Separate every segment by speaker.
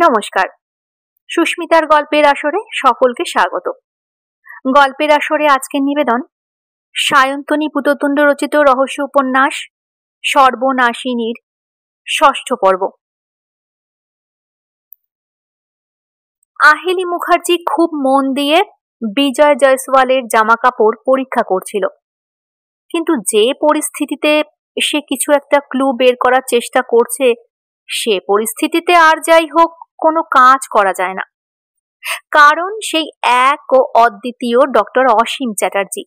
Speaker 1: নমস্কার সুস্মিতার গল্পের আসরে সকলকে স্বাগত গল্পের আসরে আজকের নিবেদন সায়ন্তনী পুততুণ্ড রচিত রহস্য উপন্যাস সর্বনাশিনীর ষষ্ঠ পর্ব আহিলি মুখার্জি খুব মন দিয়ে বিজয় জয়সওয়ালের জামা কাপড় পরীক্ষা করছিল কিন্তু যে পরিস্থিতিতে সে কিছু একটা ক্লু বের করার চেষ্টা করছে সে পরিস্থিতিতে আর যাই হোক কোনো কাজ করা যায় না কারণ সেই এক ও অদ্বিতীয় ডক্টর অসীম চ্যাটার্জি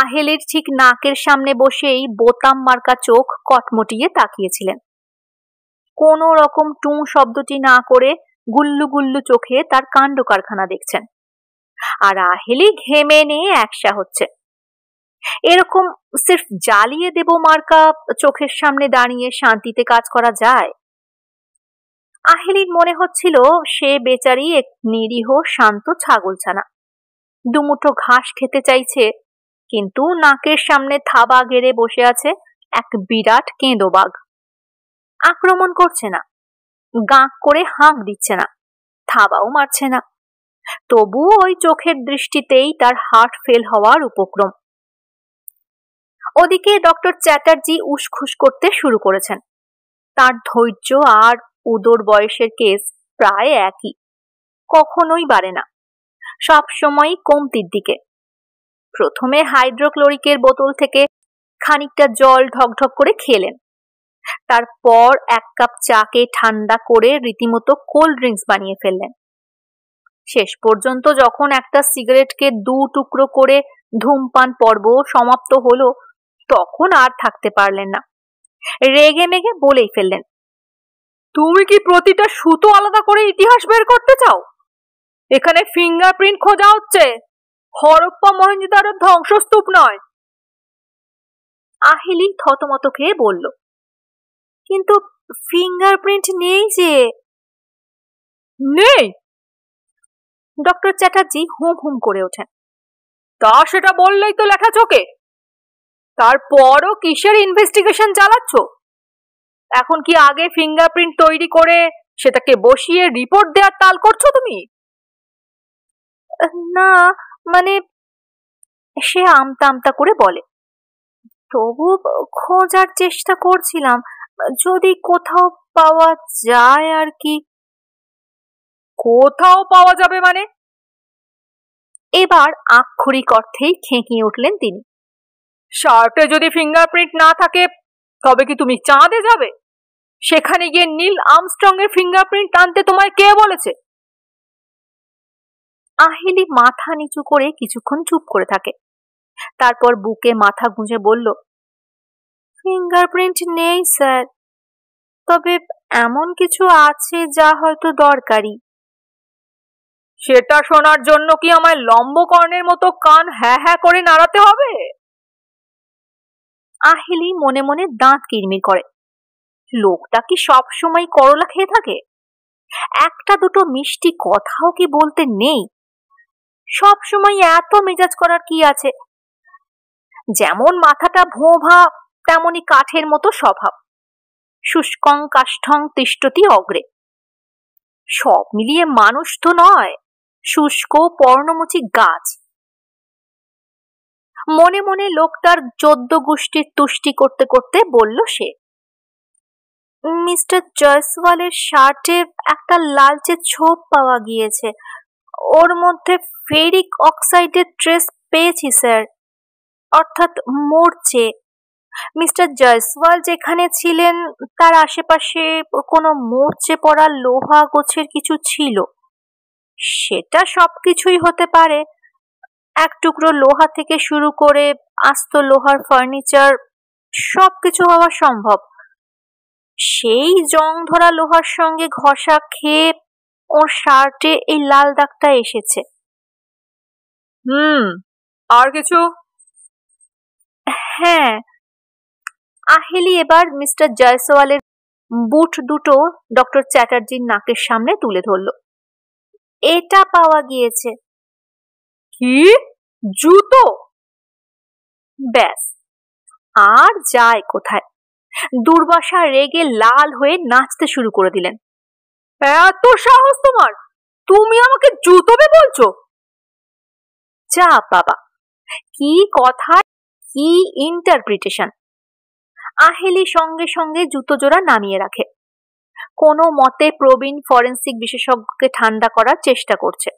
Speaker 1: আহেলের ঠিক নাকের সামনে বসেই বোতাম মার্কা চোখ কটমটিয়ে তাকিয়েছিলেন কোন রকম টু শব্দটি না করে গুল্লু গুল্লু চোখে তার কাণ্ড কারখানা দেখছেন আর আহেলি ঘেমে নিয়ে একসা হচ্ছে এরকম সির্ফ জ্বালিয়ে দেব মার্কা চোখের সামনে দাঁড়িয়ে শান্তিতে কাজ করা যায় আহেলির মনে হচ্ছিল সে বেচারি এক নিরীহ শান্ত ছাগল ছানা দুমুঠো ঘাস খেতে চাইছে কিন্তু নাকের সামনে থাবা গেড়ে বসে আছে এক বিরাট কেঁদো বাঘ আক্রমণ করছে না গাঁক করে হাঁক দিচ্ছে না থাবাও মারছে না তবু ওই চোখের দৃষ্টিতেই তার হার্ট ফেল হওয়ার উপক্রম ওদিকে ডক্টর চ্যাটার্জি উসখুস করতে শুরু করেছেন তার ধৈর্য আর উদর বয়সের কেস প্রায় একই কখনোই বাড়ে না সবসময়ই কমতির দিকে প্রথমে হাইড্রোক্লোরিকের বোতল থেকে খানিকটা জল ঢকঢক করে খেলেন তারপর এক কাপ চাকে ঠান্ডা করে রীতিমতো কোল্ড ড্রিঙ্কস বানিয়ে ফেললেন শেষ পর্যন্ত যখন একটা সিগারেটকে দু টুকরো করে ধূমপান পর্ব সমাপ্ত হলো তখন আর থাকতে পারলেন না রেগে মেগে বলেই ফেললেন তুমি কি প্রতিটা সুতো আলাদা করে ইতিহাস বের করতে চাও এখানে ফিঙ্গারপ্রিন্ট খোঁজা হচ্ছে হরপ্পা মহেঞ্জোদারোর ধ্বংসস্তূপ নয় আহিলি থতমত খেয়ে বলল কিন্তু ফিঙ্গারপ্রিন্ট নেই যে নেই ডক্টর চ্যাটার্জি হুম হুম করে ওঠেন তা সেটা বললেই তো লেখা চোখে তারপরও কিসের ইনভেস্টিগেশন চালাচ্ছ এখন কি আগে ফিঙ্গারপ্রিন্ট তৈরি করে সেটাকে বসিয়ে রিপোর্ট দেওয়ার তাল করছো তুমি না মানে সে আমতা আমতা করে বলে তবু খোঁজার চেষ্টা করছিলাম যদি কোথাও পাওয়া যায় আর কি কোথাও পাওয়া যাবে মানে এবার আক্ষরিক অর্থেই খেঁকিয়ে উঠলেন তিনি শার্টে যদি ফিঙ্গারপ্রিন্ট না থাকে তবে কি তুমি চাঁদে যাবে সেখানে গিয়ে নীল আমস্ট্রং এর ফিঙ্গারপ্রিন্ট টানতে তোমায় কে বলেছে আহিলি মাথা নিচু করে কিছুক্ষণ চুপ করে থাকে তারপর বুকে মাথা গুঁজে বলল ফিঙ্গারপ্রিন্ট নেই স্যার তবে এমন কিছু আছে যা হয়তো দরকারি সেটা শোনার জন্য কি আমায় লম্বকর্ণের মতো কান হ্যাঁ হ্যাঁ করে নাড়াতে হবে আহিলি মনে মনে দাঁত কিরমির করে লোকটা কি সময় করলা খেয়ে থাকে একটা দুটো মিষ্টি কথাও কি বলতে নেই সবসময় এত মেজাজ করার কি আছে যেমন মাথাটা ভা তেমনি কাঠের মতো স্বভাব শুষ্কং কাষ্ঠং তিষ্টতি অগ্রে সব মিলিয়ে মানুষ তো নয় শুষ্ক পর্ণমোচী গাছ মনে মনে লোকটার চোদ্দ গোষ্ঠীর তুষ্টি করতে করতে বলল সে মিস্টার জয়সওয়ালের শার্টে একটা লালচে ছোপ পাওয়া গিয়েছে ওর মধ্যে ফেরিক অক্সাইডের ট্রেস পেয়েছি স্যার অর্থাৎ মরছে মিস্টার জয়সওয়াল যেখানে ছিলেন তার আশেপাশে কোনো মরচে পড়া লোহা গোছের কিছু ছিল সেটা সব কিছুই হতে পারে এক টুকরো লোহা থেকে শুরু করে আস্ত লোহার ফার্নিচার সবকিছু হওয়া সম্ভব সেই জং ধরা লোহার সঙ্গে ঘষা খেয়ে ওর শার্টে এই লাল দাগটা এসেছে হুম আর কিছু হ্যাঁ আহেলি এবার মিস্টার জয়সওয়ালের বুট দুটো ডক্টর চ্যাটার্জির নাকের সামনে তুলে ধরল এটা পাওয়া গিয়েছে কি জুতো ব্যাস আর যায় কোথায় দুর্বাসা রেগে লাল হয়ে নাচতে শুরু করে দিলেন এত সাহস তোমার তুমি আমাকে জুতোবে বলছো যা বাবা কি কথা কি ইন্টারপ্রিটেশন আহেলি সঙ্গে সঙ্গে জুতো জোড়া নামিয়ে রাখে কোনো মতে প্রবীণ ফরেন্সিক বিশেষজ্ঞকে ঠান্ডা করার চেষ্টা করছে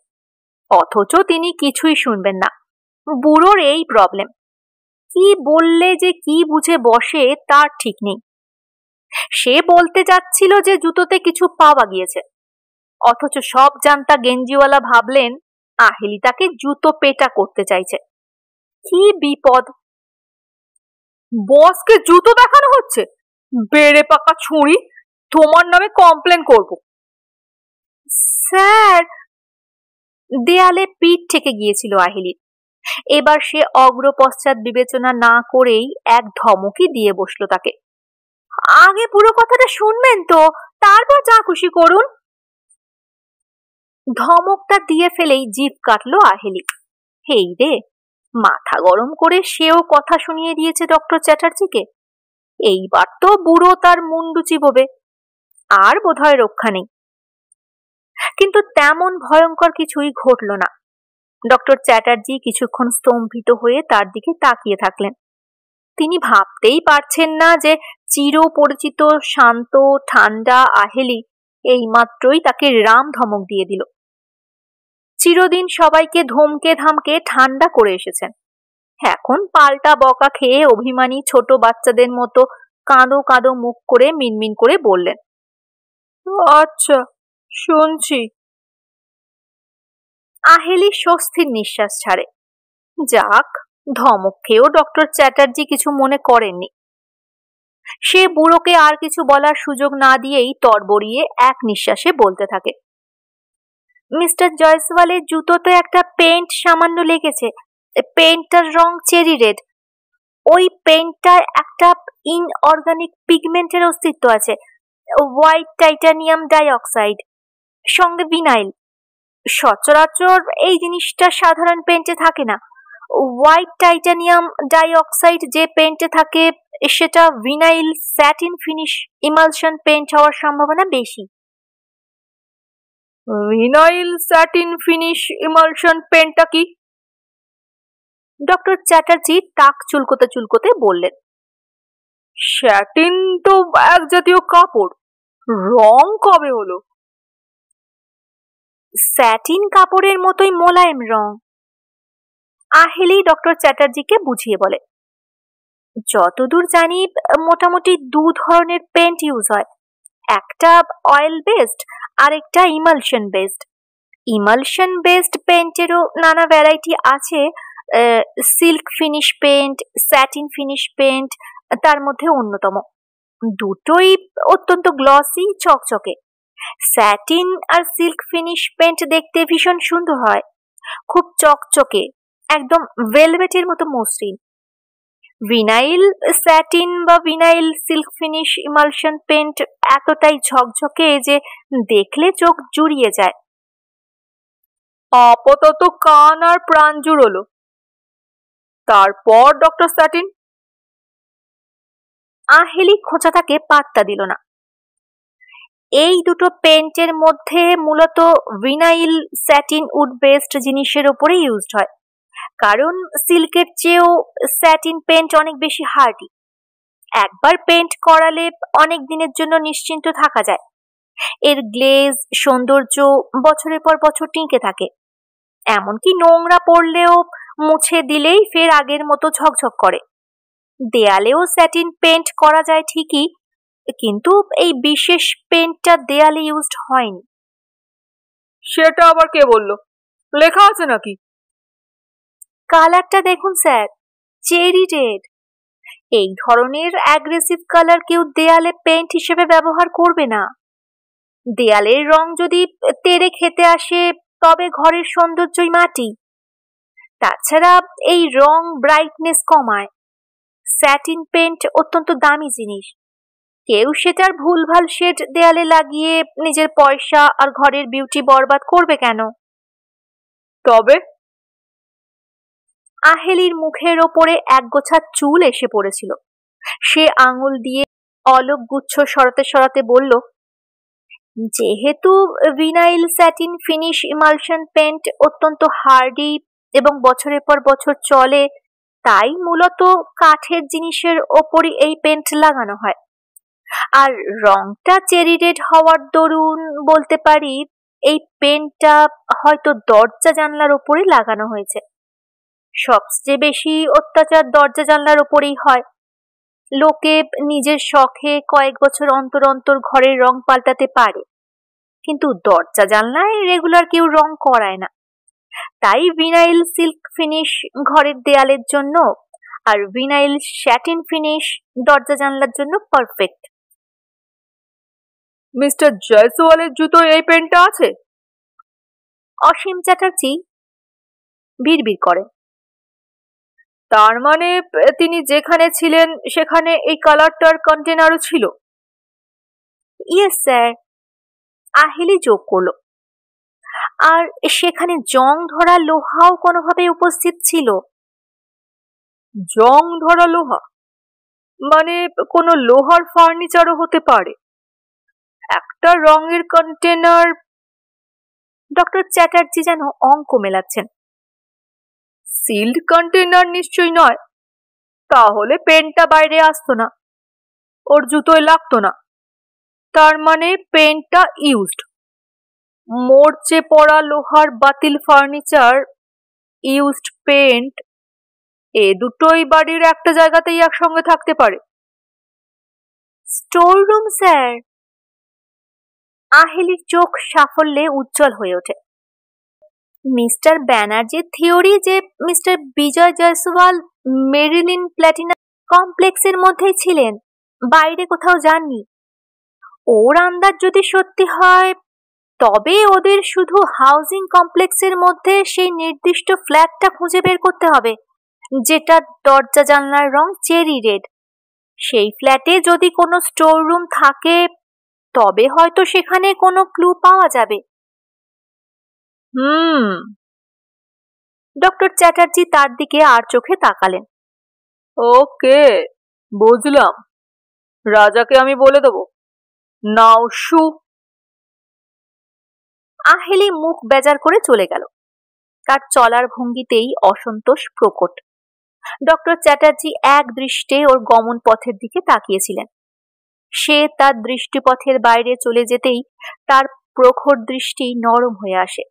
Speaker 1: অথচ তিনি কিছুই শুনবেন না বুড়োর এই প্রবলেম কি বললে যে কি বুঝে বসে তার ঠিক নেই সে বলতে যাচ্ছিল যে জুতোতে কিছু পাওয়া গিয়েছে অথচ সব জানতা গেঞ্জিওয়ালা ভাবলেন আহেলি তাকে জুতো পেটা করতে চাইছে কি বিপদ বসকে জুতো দেখানো হচ্ছে বেড়ে পাকা ছুঁড়ি তোমার নামে কমপ্লেন করব স্যার দেয়ালে পিঠ ঠেকে গিয়েছিল আহিলির এবার সে অগ্র পশ্চাৎ বিবেচনা না করেই এক ধমকি দিয়ে বসলো তাকে আগে পুরো কথাটা শুনবেন তো তারপর যা খুশি করুন ধমকটা দিয়ে ফেলেই জিভ কাটলো আহেলি হেই রে মাথা গরম করে সেও কথা শুনিয়ে দিয়েছে ডক্টর চ্যাটার্জিকে এইবার তো বুড়ো তার মুন্ডু চিবোবে আর বোধহয় রক্ষা নেই কিন্তু তেমন ভয়ঙ্কর কিছুই ঘটল না ডক্টর চ্যাটার্জি কিছুক্ষণ স্তম্ভিত হয়ে তার দিকে তাকিয়ে থাকলেন তিনি ভাবতেই পারছেন না যে চির পরিচিত শান্ত ঠান্ডা আহেলি এই মাত্রই তাকে রাম ধমক দিয়ে দিল চিরদিন সবাইকে ধমকে ধামকে ঠান্ডা করে এসেছেন এখন পাল্টা বকা খেয়ে অভিমানী ছোট বাচ্চাদের মতো কাঁদো কাঁদো মুখ করে মিনমিন করে বললেন আচ্ছা শুনছি আহেলি স্বস্তির নিঃশ্বাস ছাড়ে যাক ধমক খেয়েও ডক্টর চ্যাটার্জি কিছু মনে করেননি সে বুড়োকে আর কিছু বলার সুযোগ না দিয়েই তরবরিয়ে এক নিঃশ্বাসে বলতে থাকে মিস্টার জয়সওয়ালের জুতোতে একটা পেন্ট সামান্য লেগেছে পেন্টটার রং চেরি রেড ওই পেন্টটার একটা ইনঅর্গানিক পিগমেন্টের অস্তিত্ব আছে হোয়াইট টাইটানিয়াম ডাইঅক্সাইড সঙ্গে ভিনাইল সচরাচর এই জিনিসটা সাধারণ পেন্টে থাকে না হোয়াইট টাইটানিয়াম ডাইঅক্সাইড যে পেন্টে থাকে সেটা vinyl satin finish emulsion paint হওয়ার সম্ভাবনা বেশি ভিনাইল স্যাটিন ফিনিশ ইমালশন পেন্টটা কি ডক্টর চ্যাটার্জি তাক চুলকোতে চুলকোতে বললেন স্যাটিন তো এক জাতীয় কাপড় রং কবে হলো স্যাটিন কাপড়ের মতোই মোলায়েম রং আহেলি ডক্টর চ্যাটার্জিকে বুঝিয়ে বলে যতদূর জানি মোটামুটি দু ধরনের পেন্ট ইউজ হয় একটা অয়েল বেসড আর একটা ইমালশন বেসড ইমালশন বেসড পেন্টেরও নানা ভ্যারাইটি আছে silk finish paint satin finish paint তার মধ্যে অন্যতম দুটোই অত্যন্ত গ্লসি চকচকে স্যাটিন আর সিল্ক ফিনিশ পেন্ট দেখতে ভীষণ সুন্দর হয় খুব চকচকে একদম ভেলভেটের মতো মসৃণ ভিনাইল স্যাটিন বা vinyl silk finish emulsion paint এতটাই ঝকঝকে যে দেখলে চোখ জুড়িয়ে যায় আপাতত কান আর প্রাণ জুড়লো তারপর ডক্টর স্যাটিন আহেলি খোঁচাটাকে পাত্তা দিল না এই দুটো পেন্টের মধ্যে মূলত ভিনাইল স্যাটিন উড বেসড জিনিসের উপরে ইউজড হয় কারণ সিল্কের চেয়েও স্যাটিন পেন্ট অনেক বেশি হার্ডি একবার পেন্ট করালে অনেক দিনের জন্য নিশ্চিন্ত থাকা যায় এর গ্লেজ সৌন্দর্য বছরের পর বছর টিঁকে থাকে এমনকি নোংরা পড়লেও মুছে দিলেই ফের আগের মতো ঝকঝক করে দেয়ালেও স্যাটিন পেন্ট করা যায় ঠিকই কিন্তু এই বিশেষ পেনটা দেয়ালে ইউজড হয়নি সেটা আবার কে বলল লেখা আছে নাকি কালারটা দেখুন স্যার চেরি রেড এই ধরনের অ্যাগ্রেসিভ কালার কেউ দেয়ালে পেন্ট হিসেবে ব্যবহার করবে না দেয়ালের রং যদি তেরে খেতে আসে তবে ঘরের সৌন্দর্যই মাটি তাছাড়া এই রং ব্রাইটনেস কমায় স্যাটিন পেন্ট অত্যন্ত দামি জিনিস কেউ সেটার ভুলভাল শেড দেয়ালে লাগিয়ে নিজের পয়সা আর ঘরের বিউটি বরবাদ করবে কেন তবে আহেলির মুখের ওপরে গোছা চুল এসে পড়েছিল সে আঙুল দিয়ে অলোক গুচ্ছ সরাতে সরাতে বলল যেহেতু vinyl satin finish emulsion paint অত্যন্ত হার্ডি এবং বছরের পর বছর চলে তাই মূলত কাঠের জিনিসের ওপরই এই পেন্ট লাগানো হয় আর রংটা চেরি রেড হওয়ার দরুন বলতে পারি এই পেনটা হয়তো দরজা জানলার ওপরে লাগানো হয়েছে সবচেয়ে বেশি অত্যাচার দরজা জানলার ওপরেই হয় লোকে নিজের শখে কয়েক বছর অন্তর অন্তর ঘরের রং পাল্টাতে পারে কিন্তু দরজা জানলায় রেগুলার কেউ রং করায় না তাই ভিনাইল সিল্ক ফিনিশ ঘরের দেয়ালের জন্য আর ভিনাইল শ্যাটিন ফিনিশ দরজা জানলার জন্য পারফেক্ট মিস্টার জয়সওয়ালের জুতো এই পেনটা আছে অসীম চ্যাটার্জি বিড়বিড় করে তার মানে তিনি যেখানে ছিলেন সেখানে এই কালারটার কন্টেনারও ছিল ইয়েস স্যার আহিলি যোগ করল আর সেখানে জং ধরা লোহাও কোনোভাবে উপস্থিত ছিল জং ধরা লোহা মানে কোনো লোহার ফার্নিচারও হতে পারে একটা রঙের কন্টেনার ডক্টর চ্যাটার্জি যেন অঙ্ক মেলাচ্ছেন সিল্ড কন্টেনার নিশ্চয়ই নয় তাহলে পেনটা বাইরে আসতো না ওর জুতোয় লাগতো না তার মানে পেনটা ইউজড মোর্চে পড়া লোহার বাতিল ফার্নিচার ইউজড পেন্ট এ দুটোই বাড়ির একটা জায়গাতেই একসঙ্গে থাকতে পারে স্টোর রুম স্যার আহেলির চোখ সাফল্যে উজ্জ্বল হয়ে ওঠে মিস্টার ব্যানার্জির থিওরি যে mister Vijay Jaiswal Marilyn Platina কমপ্লেক্সের মধ্যেই ছিলেন বাইরে কোথাও যাননি ওর আন্দাজ যদি সত্যি হয় তবে ওদের শুধু হাউজিং কমপ্লেক্সের মধ্যে সেই নির্দিষ্ট ফ্ল্যাটটা খুঁজে বের করতে হবে যেটা দরজা জানলার রং চেরি রেড সেই ফ্ল্যাটে যদি কোনো স্টোর রুম থাকে তবে হয়তো সেখানে কোনো ক্লু পাওয়া যাবে হুম ডক্টর চ্যাটার্জি তার দিকে আর চোখে তাকালেন ওকে বুঝলাম রাজাকে আমি বলে দেব নাও শু আহেলি মুখ বেজার করে চলে গেল তার চলার ভঙ্গিতেই অসন্তোষ প্রকট ডক্টর চ্যাটার্জি এক দৃষ্টে ওর গমন পথের দিকে তাকিয়েছিলেন সে তার দৃষ্টিপথের বাইরে চলে যেতেই তার প্রখর দৃষ্টি নরম হয়ে আসে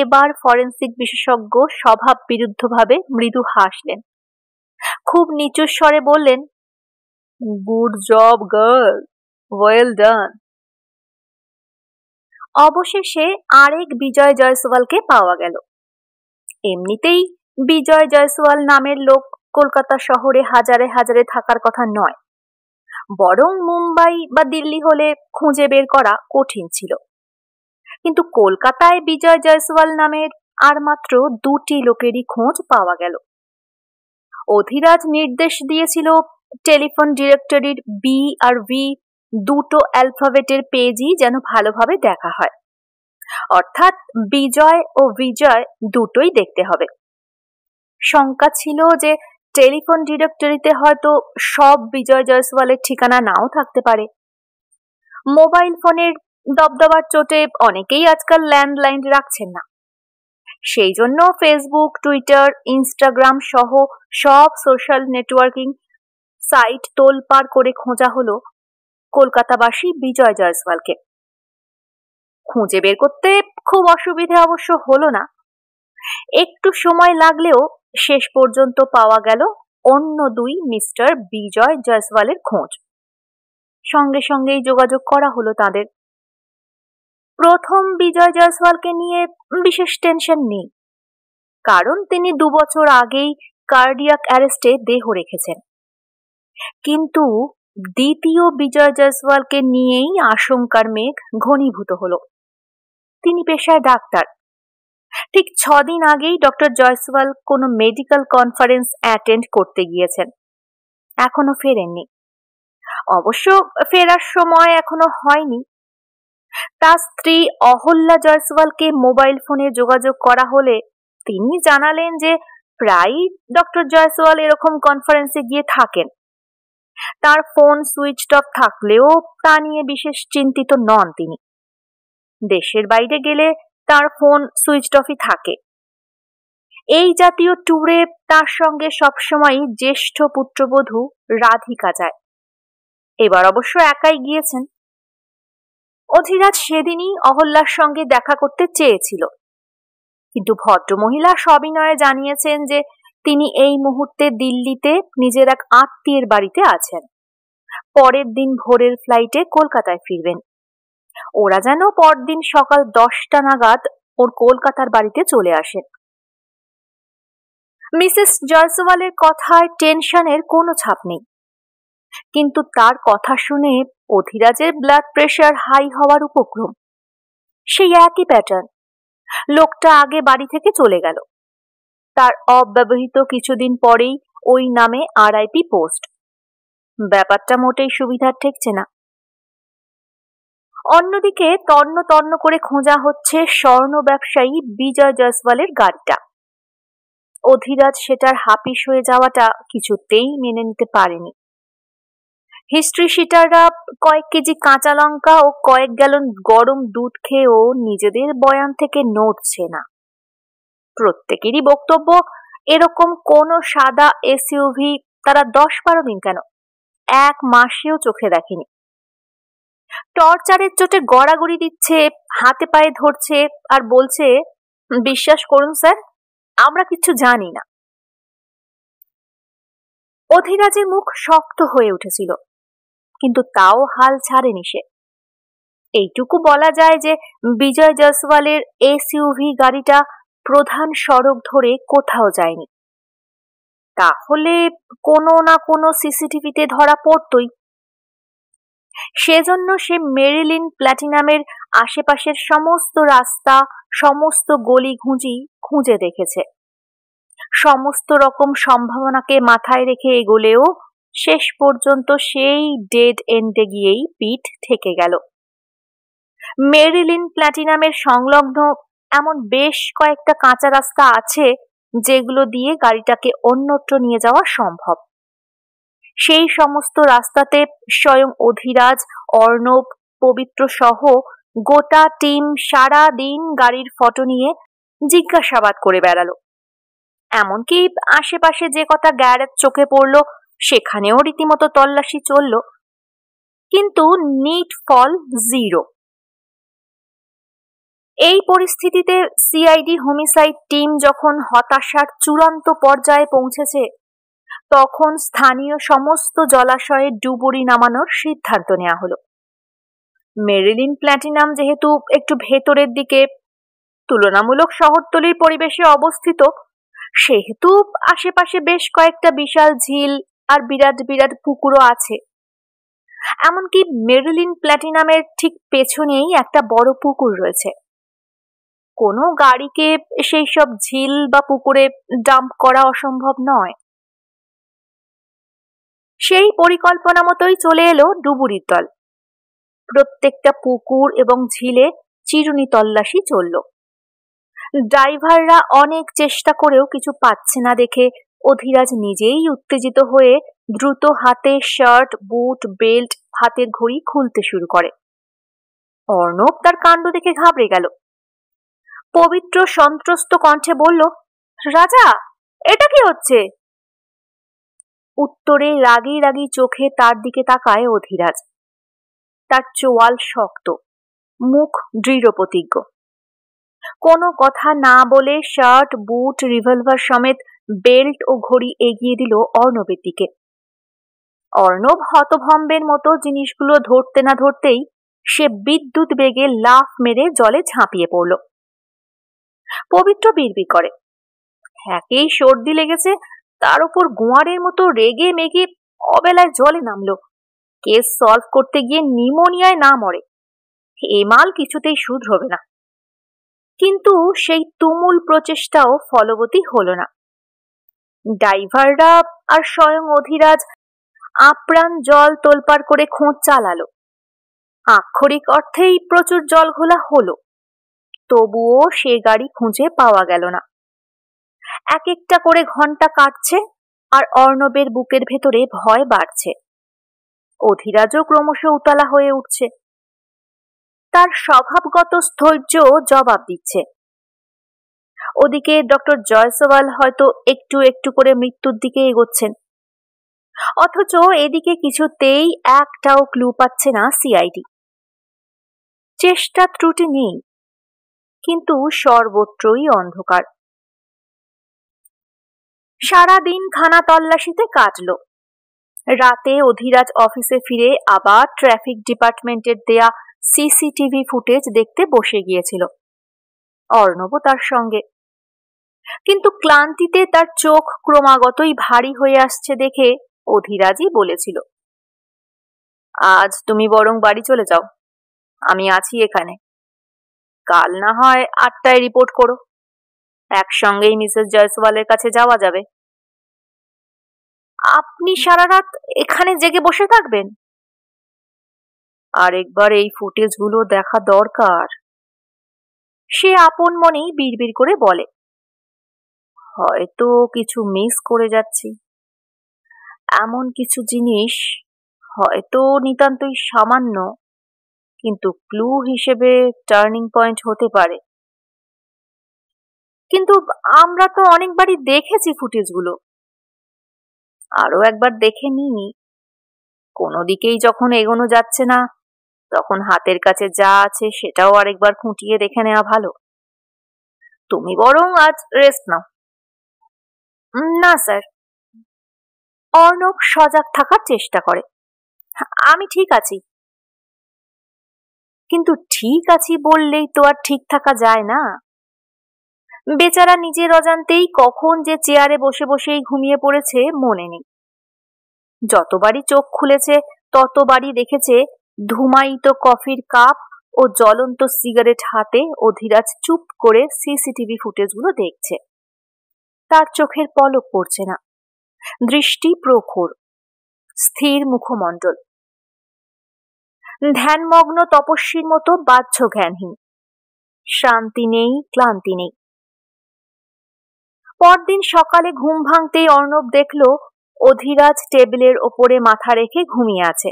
Speaker 1: এবার ফরেন্সিক বিশেষজ্ঞ স্বভাব বিরুদ্ধভাবে মৃদু হাসলেন খুব নিচু স্বরে বললেন good job girl well done অবশেষে আরেক বিজয় জয়সওয়ালকে পাওয়া গেল এমনিতেই বিজয় জয়সওয়াল নামের লোক কলকাতা শহরে হাজারে হাজারে থাকার কথা নয় বরং মুম্বাই বা দিল্লি হলে খুঁজে বের করা কঠিন ছিল কিন্তু কলকাতায় বিজয় জয়সওয়াল নামের আর মাত্র দুটি লোকেরই খোঁজ পাওয়া গেল অধিরাজ নির্দেশ দিয়েছিল টেলিফোন ডিরেক্টরির বি আর ভি দুটো অ্যালফাবেটের পেজই যেন ভালোভাবে দেখা হয় অর্থাৎ বিজয় ও বিজয় দুটোই দেখতে হবে শঙ্কা ছিল যে টেলিফোন ডিরেক্টরিতে হয়তো সব বিজয় জয়সওয়ালের ঠিকানা নাও থাকতে পারে মোবাইল ফোনের দবদবার চোটে অনেকেই আজকাল ল্যান্ডলাইন রাখছেন না সেই জন্য ফেসবুক টুইটার ইনস্টাগ্রাম সহ সব সোশ্যাল নেটওয়ার্কিং সাইট তোলপার করে খোঁজা হলো কলকাতাবাসী বিজয় জয়সওয়ালকে খুঁজে বের করতে খুব অসুবিধে অবশ্য হলো না একটু সময় লাগলেও শেষ পর্যন্ত পাওয়া গেল অন্য দুই মিস্টার বিজয় জয়সওয়ালের খোঁজ সঙ্গে সঙ্গেই যোগাযোগ করা হলো তাদের প্রথম বিজয় জয়সওয়ালকে নিয়ে বিশেষ টেনশন নেই কারণ তিনি দুবছর আগেই কার্ডিয়াক অ্যারেস্টে দেহ রেখেছেন কিন্তু দ্বিতীয় বিজয় জয়সওয়ালকে নিয়েই আশঙ্কার মেঘ ঘনীভূত হল তিনি পেশায় ডাক্তার ঠিক ছদিন আগেই ডক্টর জয়সওয়াল কোনো মেডিকেল কনফারেন্স অ্যাটেন্ড করতে গিয়েছেন এখনো ফেরেননি অবশ্য ফেরার সময় এখনো হয়নি তার স্ত্রী অহল্যা জয়সওয়ালকে মোবাইল ফোনে যোগাযোগ করা হলে তিনি জানালেন যে প্রায়ই ডক্টর জয়সওয়াল এরকম কনফারেন্সে গিয়ে থাকেন তার ফোন সুইচ অফ থাকলেও তা নিয়ে বিশেষ চিন্তিত নন তিনি দেশের বাইরে গেলে তার ফোন সুইচ অফই থাকে এই জাতীয় ট্যুরে তার সঙ্গে সবসময় জ্যেষ্ঠ পুত্রবধূ রাধিকা যায় এবার অবশ্য একাই গিয়েছেন অধিরাজ সেদিনই অহল্যার সঙ্গে দেখা করতে চেয়েছিল কিন্তু ভদ্রমহিলা সবিনয়ে জানিয়েছেন যে তিনি এই মুহূর্তে দিল্লিতে নিজের এক আত্মীয়ের বাড়িতে আছেন পরের দিন ভোরের ফ্লাইটে কলকাতায় ফিরবেন ওরা যেন পরদিন সকাল দশটা নাগাদ ওর কলকাতার বাড়িতে চলে আসেন মিসেস জয়সওয়ালের কথায় টেনশনের কোনো ছাপ নেই কিন্তু তার কথা শুনে অধিরাজের ব্লাড প্রেশার হাই হওয়ার উপক্রম সেই একই প্যাটার্ন লোকটা আগে বাড়ি থেকে চলে গেল তার অব্যবহৃত কিছুদিন পরেই ওই নামে আরআইপি পোস্ট ব্যাপারটা মোটেই সুবিধার ঠেকছে না অন্যদিকে তন্ন তন্ন করে খোঁজা হচ্ছে স্বর্ণ ব্যবসায়ী বিজয় জয়সওয়ালের গাড়িটা অধিরাজ সেটার হাপিস হয়ে যাওয়াটা কিছুতেই মেনে নিতে পারেনি হিস্ট্রি শিটাররা কয়েক কেজি কাঁচা লঙ্কা ও কয়েক গ্যালন গরম দুধ খেয়েও নিজেদের বয়ান থেকে নড়ছে না প্রত্যেকেরই বক্তব্য এরকম কোন সাদা এসইউভি তারা দশ বারো দিন কেন এক মাসেও চোখে দেখেনি টর্চারের চোটে গড়াগড়ি দিচ্ছে হাতে পায়ে ধরছে আর বলছে বিশ্বাস করুন স্যার আমরা কিছু জানি না অধিরাজের মুখ শক্ত হয়ে উঠেছিল কিন্তু তাও হাল ছাড়েনি সে এইটুকু বলা যায় যে বিজয় জয়সওয়ালের এসইউভি গাড়িটা প্রধান সড়ক ধরে কোথাও যায়নি তাহলে কোনো না কোনো সিসিটিভিতে ধরা পড়তই সেজন্য সে মেরিলিন প্ল্যাটিনামের আশেপাশের সমস্ত রাস্তা সমস্ত গলি ঘুঁজি খুঁজে দেখেছে সমস্ত রকম সম্ভাবনাকে মাথায় রেখে এগোলেও শেষ পর্যন্ত সেই ডেড এন্ডে গিয়েই পিঠ থেকে গেল মেরিলিন প্ল্যাটিনামের সংলগ্ন এমন বেশ কয়েকটা কাঁচা রাস্তা আছে যেগুলো দিয়ে গাড়িটাকে অন্যত্র নিয়ে যাওয়া সম্ভব সেই সমস্ত রাস্তাতে স্বয়ং অধিরাজ অর্ণব পবিত্র সহ গোটা টিম সারা দিন গাড়ির ফটো নিয়ে জিজ্ঞাসাবাদ করে বেড়ালো এমনকি আশেপাশে যে কথা গ্যারেজ চোখে পড়ল সেখানেও রীতিমতো তল্লাশি চলল কিন্তু নিট ফল জিরো এই পরিস্থিতিতে সিআইডি হোমিসাইড টিম যখন হতাশার চূড়ান্ত পর্যায়ে পৌঁছেছে তখন স্থানীয় সমস্ত জলাশয়ে ডুবুরি নামানোর সিদ্ধান্ত নেওয়া হলো মেরিলিন প্ল্যাটিনাম যেহেতু একটু ভেতরের দিকে তুলনামূলক শহরতলির পরিবেশে অবস্থিত সেহেতু আশেপাশে বেশ কয়েকটা বিশাল ঝিল আর বিরাট বিরাট পুকুরও আছে এমনকি মেরিলিন প্ল্যাটিনামের ঠিক পেছনেই একটা বড় পুকুর রয়েছে কোনো গাড়িকে সেই সব ঝিল বা পুকুরে ডাম্প করা অসম্ভব নয় সেই পরিকল্পনা মতোই চলে এলো ডুবুরির দল প্রত্যেকটা পুকুর এবং ঝিলে চিরুনি তল্লাশি চলল ড্রাইভাররা অনেক চেষ্টা করেও কিছু পাচ্ছে না দেখে অধিরাজ নিজেই উত্তেজিত হয়ে দ্রুত হাতে শার্ট বুট বেল্ট হাতের ঘড়ি খুলতে শুরু করে অর্ণব তার কাণ্ড দেখে ঘাবড়ে গেল পবিত্র সন্ত্রস্ত কণ্ঠে বলল রাজা এটা কি হচ্ছে উত্তরে রাগি রাগি চোখে তার দিকে তাকায় অধিরাজ তার চোয়াল শক্ত মুখ দৃঢ় প্রতিজ্ঞ কোনো কথা না বলে শার্ট বুট রিভলভার সমেত বেল্ট ও ঘড়ি এগিয়ে দিল অর্ণবের দিকে অর্ণব হতভম্বের মতো জিনিসগুলো ধরতে না ধরতেই সে বিদ্যুৎ বেগে লাফ মেরে জলে ঝাঁপিয়ে পড়ল পবিত্র বিড়বি করে হ্যাকেই সর্দি লেগেছে তার উপর গোয়ারের মতো রেগে মেগে অবেলায় জলে নামলো কেস সলভ করতে গিয়ে নিমোনিয়ায় না মরে এ মাল কিছুতেই শুধরবে না কিন্তু সেই তুমুল প্রচেষ্টাও ফলবতী হল না ডাইভাররা আর স্বয়ং অধিরাজ আপ্রাণ জল তোলপার করে খোঁজ চালালো আক্ষরিক অর্থেই প্রচুর জল ঘোলা হলো তবুও সে গাড়ি খুঁজে পাওয়া গেল না এক একটা করে ঘন্টা কাটছে আর অর্ণবের বুকের ভেতরে ভয় বাড়ছে অধিরাজও ক্রমশ উতলা হয়ে উঠছে তার স্বভাবগত স্থৈর্য জবাব দিচ্ছে ওদিকে ডক্টর জয়সওয়াল হয়তো একটু একটু করে মৃত্যুর দিকে এগোচ্ছেন অথচ এদিকে কিছুতেই একটাও ক্লু পাচ্ছে না সিআইডি চেষ্টা ত্রুটি নেই কিন্তু সর্বত্রই অন্ধকার সারা দিন খানা তল্লাশিতে কাটল রাতে অধিরাজ অফিসে ফিরে আবার ট্রাফিক ডিপার্টমেন্টের দেয়া সিসিটিভি ফুটেজ দেখতে বসে গিয়েছিল অর্ণব তার সঙ্গে কিন্তু ক্লান্তিতে তার চোখ ক্রমাগতই ভারী হয়ে আসছে দেখে অধিরাজই বলেছিল আজ তুমি বরং বাড়ি চলে যাও আমি আছি এখানে কাল না হয় আটটায় রিপোর্ট করো একসঙ্গেই মিসেস জয়সওয়ালের কাছে যাওয়া যাবে আপনি সারা রাত এখানে জেগে বসে থাকবেন আরেকবার এই ফুটেজগুলো দেখা দরকার সে আপন মনেই বিড়বিড় করে বলে হয়তো কিছু মিস করে যাচ্ছি এমন কিছু জিনিস হয়তো নিতান্তই সামান্য কিন্তু ক্লু হিসেবে টার্নিং পয়েন্ট হতে পারে কিন্তু আমরা তো অনেকবারই দেখেছি ফুটেজগুলো আরও একবার দেখে নিই কোনো দিকেই যখন এগোনো যাচ্ছে না তখন হাতের কাছে যা আছে সেটাও আরেকবার খুঁটিয়ে দেখে নেওয়া ভালো তুমি বরং আজ রেস্ট নাও না স্যার অর্ণব সজাগ থাকার চেষ্টা করে আমি ঠিক আছি কিন্তু ঠিক আছি বললেই তো আর ঠিক থাকা যায় না বেচারা নিজের অজান্তেই কখন যে চেয়ারে বসে বসেই ঘুমিয়ে পড়েছে মনে নেই যতবারই চোখ খুলেছে ততবারই দেখেছে ধুমায়িত কফির কাপ ও জ্বলন্ত সিগারেট হাতে অধিরাজ চুপ করে সিসিটিভি ফুটেজগুলো দেখছে তার চোখের পলক পড়ছে না দৃষ্টি প্রখর স্থির মুখমণ্ডল ধ্যানমগ্ন তপস্বীর মতো বাহ্য জ্ঞানহীন শান্তি নেই ক্লান্তি নেই পরদিন সকালে ঘুম ভাঙতেই অর্ণব দেখল অধিরাজ টেবিলের ওপরে মাথা রেখে ঘুমিয়ে আছে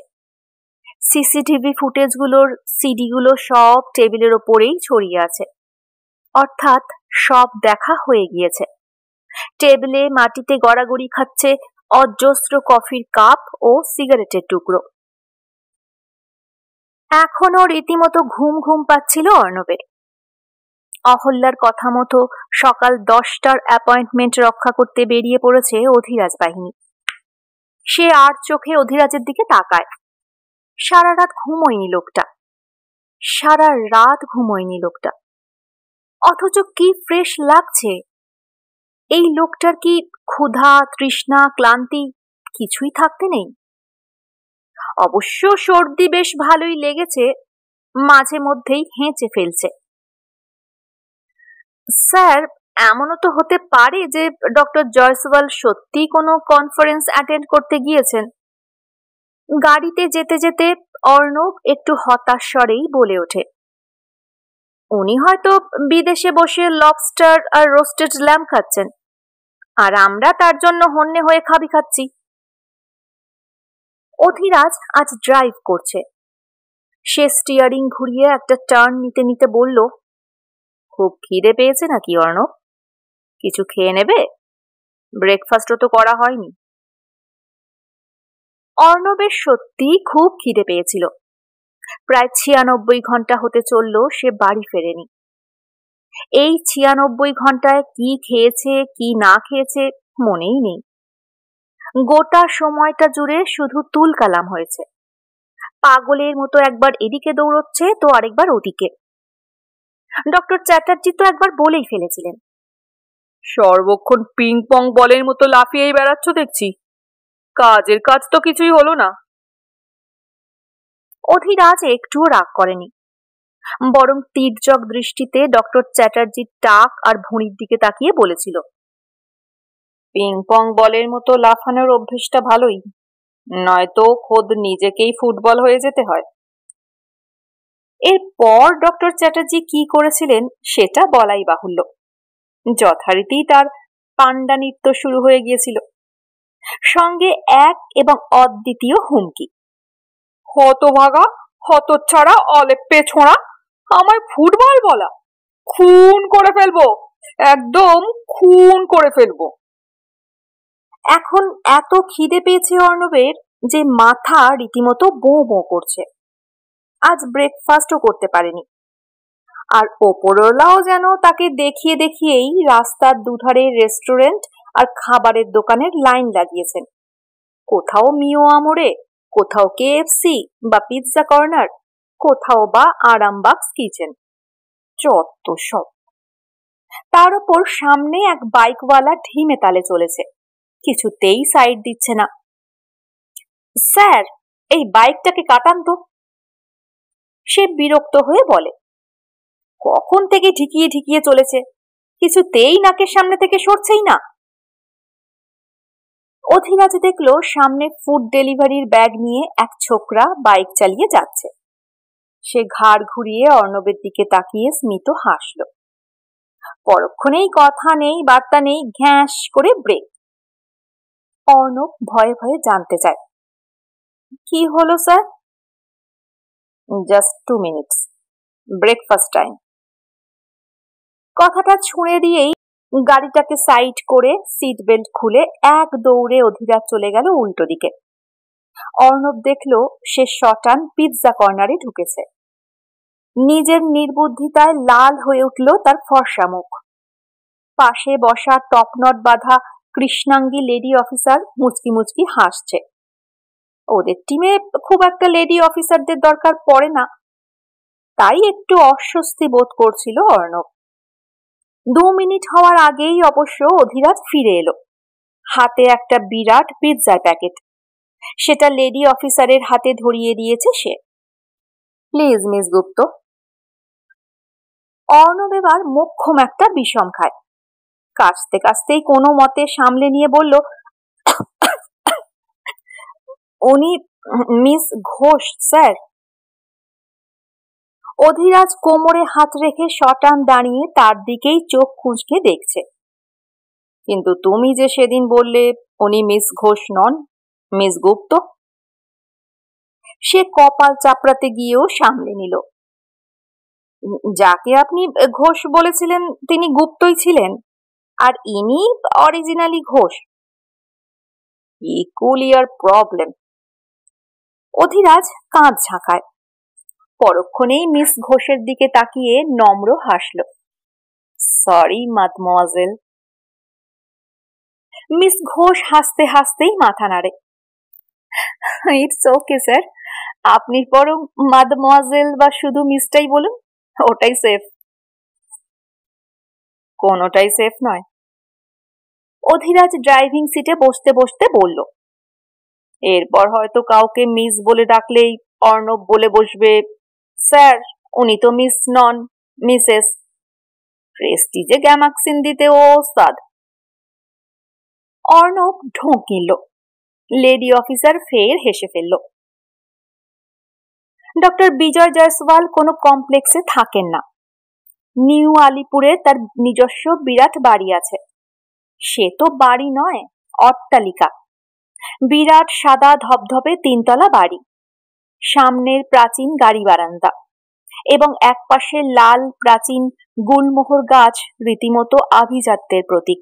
Speaker 1: সিসিটিভি ফুটেজগুলোর সিডিগুলো সব টেবিলের ওপরেই ছড়িয়ে আছে অর্থাৎ সব দেখা হয়ে গিয়েছে টেবিলে মাটিতে গড়াগড়ি খাচ্ছে অজস্র কফির কাপ ও সিগারেটের টুকরো এখনো রীতিমতো ঘুম ঘুম পাচ্ছিল অর্ণবের অহল্যার কথা মতো সকাল দশটার অ্যাপয়েন্টমেন্ট রক্ষা করতে বেরিয়ে পড়েছে অধিরাজ বাহিনী সে আর চোখে অধিরাজের দিকে তাকায় সারা রাত ঘুমোয়নি লোকটা সারা রাত ঘুমোয়নি লোকটা অথচ কি ফ্রেশ লাগছে এই লোকটার কি ক্ষুধা তৃষ্ণা ক্লান্তি কিছুই থাকতে নেই অবশ্য সর্দি বেশ ভালোই লেগেছে মাঝে মধ্যেই হেঁচে ফেলছে স্যার এমনও তো হতে পারে যে ডক্টর জয়সওয়াল সত্যি কোনো কনফারেন্স অ্যাটেন্ড করতে গিয়েছেন গাড়িতে যেতে যেতে অর্ণব একটু হতাশ বলে ওঠে উনি হয়তো বিদেশে বসে লবস্টার আর রোস্টেড ল্যাম খাচ্ছেন আর আমরা তার জন্য হন্যে হয়ে খাবি খাচ্ছি অধিরাজ আজ ড্রাইভ করছে সে স্টিয়ারিং ঘুরিয়ে একটা টার্ন নিতে নিতে বলল খুব খিদে পেয়েছে নাকি অর্ণব কিছু খেয়ে নেবে ব্রেকফাস্টও তো করা হয়নি অর্ণবের সত্যি খুব খিদে পেয়েছিল প্রায় ছিয়ানব্বই ঘন্টা হতে চললো সে বাড়ি ফেরেনি এই ছিয়ানব্বই ঘন্টায় কি খেয়েছে কি না খেয়েছে মনেই নেই গোটা সময়টা জুড়ে শুধু তুল কালাম হয়েছে পাগলের মতো একবার এদিকে দৌড়চ্ছে তো আরেকবার ওদিকে ডক্টর চ্যাটার্জি তো একবার বলেই ফেলেছিলেন সর্বক্ষণ পিং পং বলের মতো লাফিয়েই বেড়াচ্ছ দেখছি কাজের কাজ তো কিছুই হলো না অধিরাজ একটুও রাগ করেনি বরং তীর্যক দৃষ্টিতে ডক্টর চ্যাটার্জি টাক আর ভুঁড়ির দিকে তাকিয়ে বলেছিল পিং পং বলের মতো লাফানোর অভ্যেসটা ভালোই নয়তো খোদ নিজেকেই ফুটবল হয়ে যেতে হয় এরপর ডক্টর চ্যাটার্জি কি করেছিলেন সেটা বলাই বাহুল্য যথারীতি তার পাণ্ডা নৃত্য শুরু হয়ে গিয়েছিল সঙ্গে এক এবং অদ্বিতীয় হুমকি হতভাগা হতচ্ছাড়া অলেপ্পে ছোঁড়া আমায় ফুটবল বলা খুন করে ফেলবো একদম খুন করে ফেলবো এখন এত খিদে পেয়েছে অর্ণবের যে মাথা রীতিমতো বো বো করছে আজ ব্রেকফাস্টও করতে পারেনি আর ওপরওয়ালাও যেন তাকে দেখিয়ে দেখিয়েই রাস্তার দুধারে রেস্টুরেন্ট আর খাবারের দোকানের লাইন লাগিয়েছেন কোথাও মিও আমরে কোথাও কেএফসি বা পিৎজা কর্নার কোথাও বা আরামবাগস কিচেন যত সব তার ওপর সামনে এক বাইকওয়ালা ঢিমে তালে চলেছে কিছুতেই সাইড দিচ্ছে না স্যার এই বাইকটাকে কাটান তো সে বিরক্ত হয়ে বলে কখন থেকে ঢিকিয়ে ঢিকিয়ে চলেছে কিছুতেই নাকের সামনে থেকে সরছেই না অধিরাজ দেখলো সামনে ফুড ডেলিভারির ব্যাগ নিয়ে এক ছোকরা বাইক চালিয়ে যাচ্ছে সে ঘাড় ঘুরিয়ে অর্ণবের দিকে তাকিয়ে স্মিত হাসল পরক্ষণেই কথা নেই বার্তা নেই ঘ্যাঁস করে ব্রেক অর্ণব ভয়ে ভয়ে জানতে চায় কি হলো sir in just two minutes. Breakfast time. কথাটা ছুঁড়ে দিয়েই গাড়িটাকে সাইড করে সিট বেল্ট খুলে এক দৌড়ে অধিরা চলে গেল উল্টো দিকে অর্ণব দেখল সে শটান পিৎজা কর্নারে ঢুকেছে নিজের নির্বুদ্ধিতায় লাল হয়ে উঠল তার ফর্সা মুখ পাশে বসা টপনট বাঁধা কৃষ্ণাঙ্গী লেডি অফিসার মুচকি মুচকি হাসছে ওদের টিমে খুব একটা লেডি অফিসারদের দরকার পড়ে না তাই একটু অস্বস্তি বোধ করছিল অর্ণব দু মিনিট হওয়ার আগেই অবশ্য অধিরাজ ফিরে এলো হাতে একটা বিরাট পিৎজার প্যাকেট সেটা লেডি অফিসারের হাতে ধরিয়ে দিয়েছে সে প্লিজ মিস গুপ্ত অর্ণব এবার মোক্ষম একটা বিষম খায় কাছতে কাশতেই কোনো মতে সামলে নিয়ে বলল উনি মিস ঘোষ স্যার অধিরাজ কোমরে হাত রেখে শটান দাঁড়িয়ে তার দিকেই চোখ খুঁজকে দেখছে কিন্তু তুমি যে সেদিন বললে উনি মিস ঘোষ নন মিস গুপ্ত সে কপাল চাপড়াতে গিয়েও সামলে নিল যাকে আপনি ঘোষ বলেছিলেন তিনি গুপ্তই ছিলেন আর ইনি originally Ghosh peculiar problem Adhiraj কাঁধ ঝাঁকায় পরক্ষণেই মিস ঘোষের দিকে তাকিয়ে নম্র হাসল সরি মাদমোয়াজেল মিস ঘোষ হাসতে হাসতেই মাথা নাড়ে ইটস ওকে স্যার আপনি মাদ মাদমোয়াজেল বা শুধু মিসটাই বলুন ওটাই সেফ কোনোটাই সেফ নয় অধিরাজ ড্রাইভিং সিটে বসতে বসতে বলল এরপর হয়তো কাউকে মিস বলে ডাকলেই অর্ণব বলে বসবে স্যার উনি তো মিস নন মিসেস প্রেস্টিজে গ্যামাক্সিন দিতে ও ওস্তাদ অর্ণব ঢোকিল লেডি অফিসার ফের হেসে ফেলল ডক্টর বিজয় জয়সওয়াল কোনো কমপ্লেক্সে থাকেন না নিউ আলিপুরে তার নিজস্ব বিরাট বাড়ি আছে সে তো বাড়ি নয় অট্টালিকা বিরাট সাদা ধবধবে তিনতলা বাড়ি সামনের প্রাচীন গাড়ি বারান্দা এবং একপাশে লাল প্রাচীন গুলমোহর গাছ রীতিমতো আভিজাত্যের প্রতীক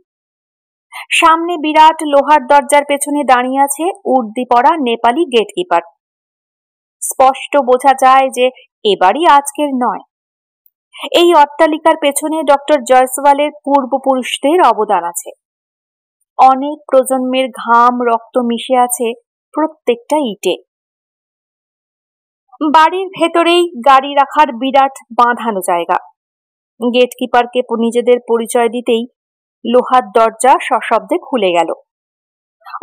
Speaker 1: সামনে বিরাট লোহার দরজার পেছনে দাঁড়িয়ে আছে উর্দি পড়া নেপালি গেটকিপার স্পষ্ট বোঝা যায় যে এবারই আজকের নয় এই অট্টালিকার পেছনে ডক্টর জয়সওয়ালের পূর্বপুরুষদের অবদান আছে অনেক প্রজন্মের ঘাম রক্ত মিশে আছে প্রত্যেকটা ইটে বাড়ির ভেতরেই গাড়ি রাখার বিরাট বাঁধানো জায়গা গেটকিপারকে নিজেদের পরিচয় দিতেই লোহার দরজা সশব্দে খুলে গেল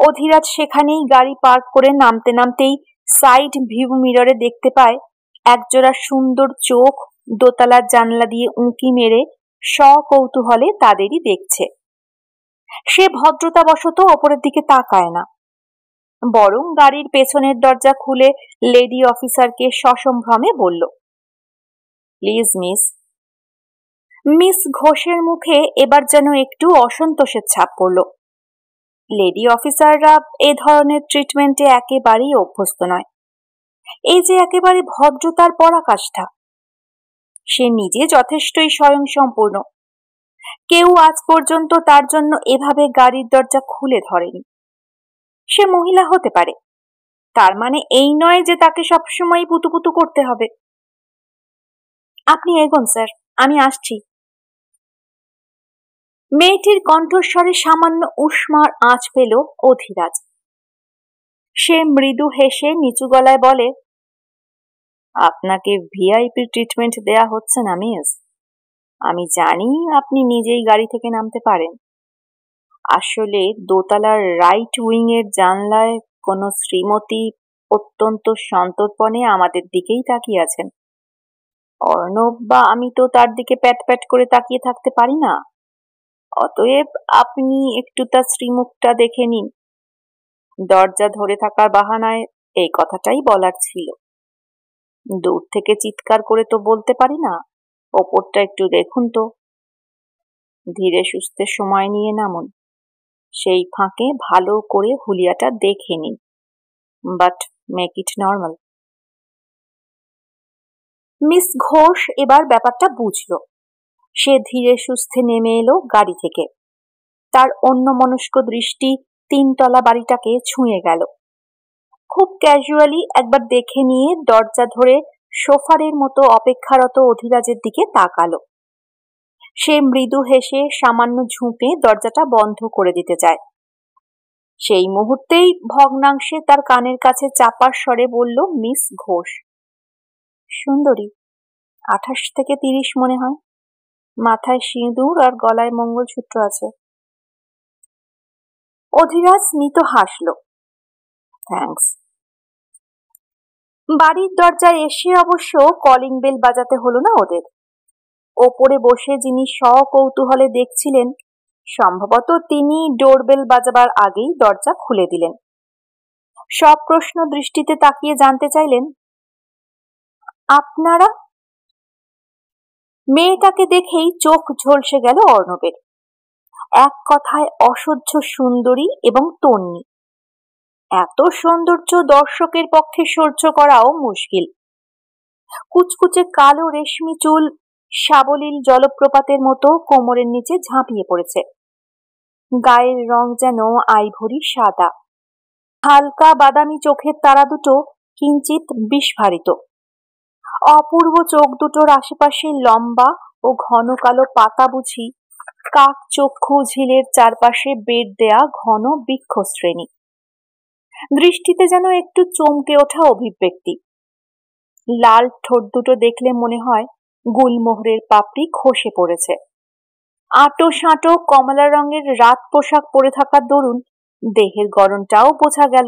Speaker 1: অধিরাজ সেখানেই গাড়ি পার্ক করে নামতে নামতেই সাইড ভিউ মিররে দেখতে পায় একজোড়া সুন্দর চোখ দোতলার জানলা দিয়ে উঁকি মেরে সকৌতূহলে তাদেরই দেখছে সে ভদ্রতাবশত ওপরের দিকে তাকায় না বরং গাড়ির পেছনের দরজা খুলে লেডি অফিসারকে সসম্ভ্রমে বলল প্লিজ মিস মিস ঘোষের মুখে এবার যেন একটু অসন্তোষের ছাপ পড়ল লেডি অফিসাররা এ ধরনের ট্রিটমেন্টে একেবারেই অভ্যস্ত নয় এই যে একেবারে ভদ্রতার পরাকাষ্ঠা সে নিজে যথেষ্টই স্বয়ংসম্পূর্ণ কেউ আজ পর্যন্ত তার জন্য এভাবে গাড়ির দরজা খুলে ধরেনি সে মহিলা হতে পারে তার মানে এই নয় যে তাকে সবসময় পুতুপুতু করতে হবে আপনি এগোন স্যার আমি আসছি মেয়েটির কণ্ঠস্বরে সামান্য উষ্মার আঁচ পেল অধিরাজ সে মৃদু হেসে নিচু গলায় বলে আপনাকে ভিআইপি ট্রিটমেন্ট দেয়া হচ্ছে না মিস আমি জানি আপনি নিজেই গাড়ি থেকে নামতে পারেন আসলে দোতলার রাইট উইং এর জানলায় কোনো শ্রীমতী অত্যন্ত সন্তর্পণে আমাদের দিকেই তাকিয়ে আছেন অর্ণব বা আমি তো তার দিকে প্যাট প্যাট করে তাকিয়ে থাকতে পারি না অতএব আপনি একটু তার শ্রীমুখটা দেখে নিন দরজা ধরে থাকার বাহানায় এই কথাটাই বলার ছিল দূর থেকে চিৎকার করে তো বলতে পারি না ওপরটা একটু দেখুন তো ধীরে সুস্থে সময় নিয়ে নামুন সেই ফাঁকে ভালো করে হুলিয়াটা দেখে নিন but make it normal miss Ghosh এবার ব্যাপারটা বুঝল সে ধীরে সুস্থে নেমে এলো গাড়ি থেকে তার অন্য মনস্ক দৃষ্টি তিনতলা বাড়িটাকে ছুঁয়ে গেল খুব ক্যাজুয়ালি একবার দেখে নিয়ে দরজা ধরে সোফারের মতো অপেক্ষারত অধিরাজের দিকে তাকালো সে মৃদু হেসে সামান্য ঝুঁকে দরজাটা বন্ধ করে দিতে যায় সেই মুহূর্তেই ভগ্নাংশে তার কানের কাছে চাপার স্বরে বলল মিস ঘোষ সুন্দরী আঠাশ থেকে তিরিশ মনে হয় মাথায় সিঁদুর আর গলায় মঙ্গলসূত্র আছে অধিরাজ স্মিত হাসল থ্যাংকস বাড়ির দরজায় এসে অবশ্য কলিং বেল বাজাতে হলো না ওদের ওপরে বসে যিনি সকৌতূহলে দেখছিলেন সম্ভবত তিনি ডোরবেল বাজাবার আগেই দরজা খুলে দিলেন সব প্রশ্ন দৃষ্টিতে তাকিয়ে জানতে চাইলেন আপনারা মেয়েটাকে দেখেই চোখ ঝলসে গেল অর্ণবের এক কথায় অসহ্য সুন্দরী এবং তন্নি এত সৌন্দর্য দর্শকের পক্ষে সহ্য করাও মুশকিল কুচকুচে কালো রেশমি চুল সাবলীল জলপ্রপাতের মতো কোমরের নিচে ঝাঁপিয়ে পড়েছে গায়ের রং যেন আইভরি সাদা হালকা বাদামি চোখের তারা দুটো কিঞ্চিত বিস্ফারিত অপূর্ব চোখ দুটোর আশেপাশে লম্বা ও ঘন কালো পাতা বুঝি কাক চক্ষু ঝিলের চারপাশে বেড় দেয়া ঘন বৃক্ষশ্রেণী দৃষ্টিতে যেন একটু চমকে ওঠা অভিব্যক্তি লাল ঠোঁট দুটো দেখলে মনে হয় গুলমোহরের পাপড়ি খসে পড়েছে আটো সাঁটো কমলা রঙের রাত পোশাক পরে থাকার দরুন দেহের গরমটাও বোঝা গেল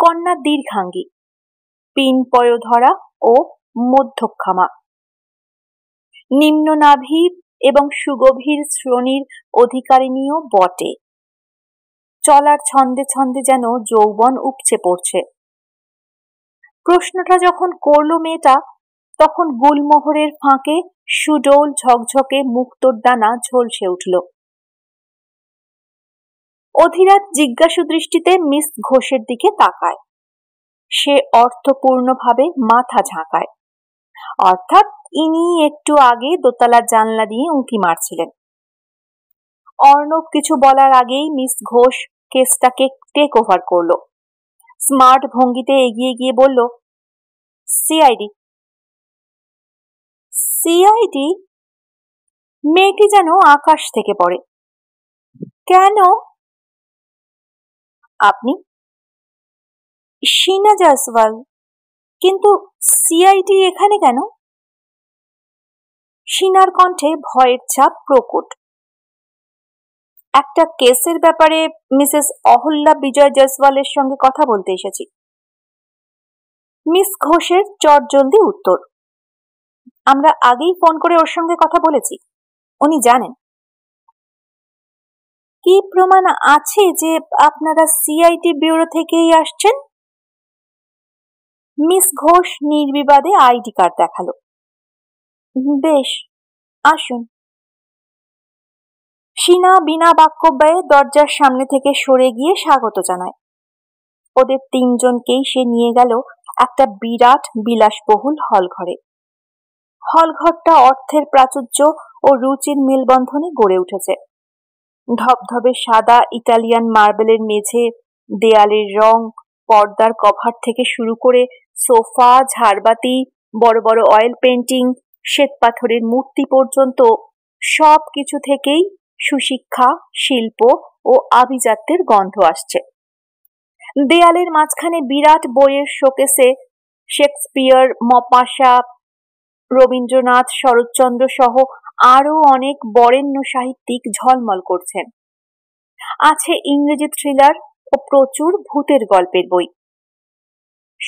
Speaker 1: কন্যা দীর্ঘাঙ্গি পিন পয় ধরা ও মধ্যক্ষামা নিম্ন নাভি এবং সুগভীর শ্রেণীর অধিকারিণীও বটে চলার ছন্দে ছন্দে যেন যৌবন উপচে পড়ছে প্রশ্নটা যখন করল মেয়েটা তখন গুলমোহরের ফাঁকে সুডোল ঝকঝকে মুক্তর দানা ঝলসে উঠল অধিরাত জিজ্ঞাসু দৃষ্টিতে মিস ঘোষের দিকে তাকায় সে অর্থপূর্ণভাবে মাথা ঝাঁকায় অর্থাৎ ইনি একটু আগে দোতলার জানলা দিয়ে উঁকি মারছিলেন অর্ণব কিছু বলার আগেই মিস ঘোষ কেসটাকে টেক ওভার করলো স্মার্ট ভঙ্গিতে এগিয়ে গিয়ে বলল সিআইডি সিআইডি মেয়েটি যেন আকাশ থেকে পড়ে কেন আপনি সিনা জয়সওয়াল কিন্তু সিআইডি এখানে কেন শিনার কণ্ঠে ভয়ের ছাপ প্রকট একটা কেসের ব্যাপারে মিসেস অহল্যা বিজয় জয়সওয়ালের সঙ্গে কথা বলতে এসেছি মিস ঘোষের চটজলদি উত্তর আমরা আগেই ফোন করে ওর সঙ্গে কথা বলেছি উনি জানেন কি প্রমাণ আছে যে আপনারা সিআইটি ব্যুরো থেকেই আসছেন মিস ঘোষ নির্বিবাদে আইডি কার্ড দেখালো বেশ আসুন সিনা বিনা বাক্যব্যয়ে দরজার সামনে থেকে সরে গিয়ে স্বাগত জানায় ওদের তিনজনকেই সে নিয়ে গেল একটা বিরাট বিলাসবহুল হল ঘরে হল ঘরটা অর্থের প্রাচুর্য ও রুচির মেলবন্ধনে গড়ে উঠেছে ধবধবে সাদা ইটালিয়ান মার্বেলের মেঝে দেয়ালের রং পর্দার কভার থেকে শুরু করে সোফা ঝাড়বাতি বড় বড় অয়েল পেন্টিং শ্বেত পাথরের মূর্তি পর্যন্ত সব কিছু থেকেই সুশিক্ষা শিল্প ও আভিজাত্যের গন্ধ আসছে দেয়ালের মাঝখানে বিরাট বইয়ের শোকেসে শেক্সপিয়ার মপাশা রবীন্দ্রনাথ শরৎচন্দ্র সহ আরও অনেক বরেণ্য সাহিত্যিক ঝলমল করছেন আছে ইংরেজি থ্রিলার ও প্রচুর ভূতের গল্পের বই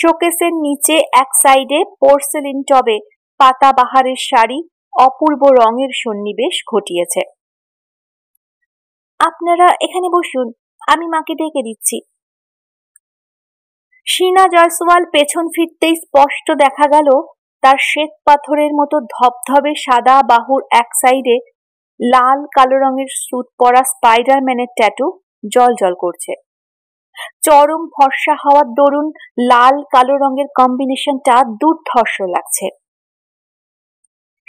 Speaker 1: শোকেসের নিচে এক সাইডে পোর্সেলিন টবে পাতাবাহারের শাড়ি অপূর্ব রঙের সন্নিবেশ ঘটিয়েছে আপনারা এখানে বসুন আমি মাকে ডেকে দিচ্ছি শিনা জয়সওয়াল পেছন ফিরতেই স্পষ্ট দেখা গেল তার শ্বেত পাথরের মতো ধবধবে সাদা বাহুর এক সাইডে লাল কালো রঙের স্যুট পরা স্পাইডারম্যানের ট্যাটু জল জল করছে চরম ফর্সা হওয়ার দরুন লাল কালো রঙের কম্বিনেশনটা দুর্ধর্ষ লাগছে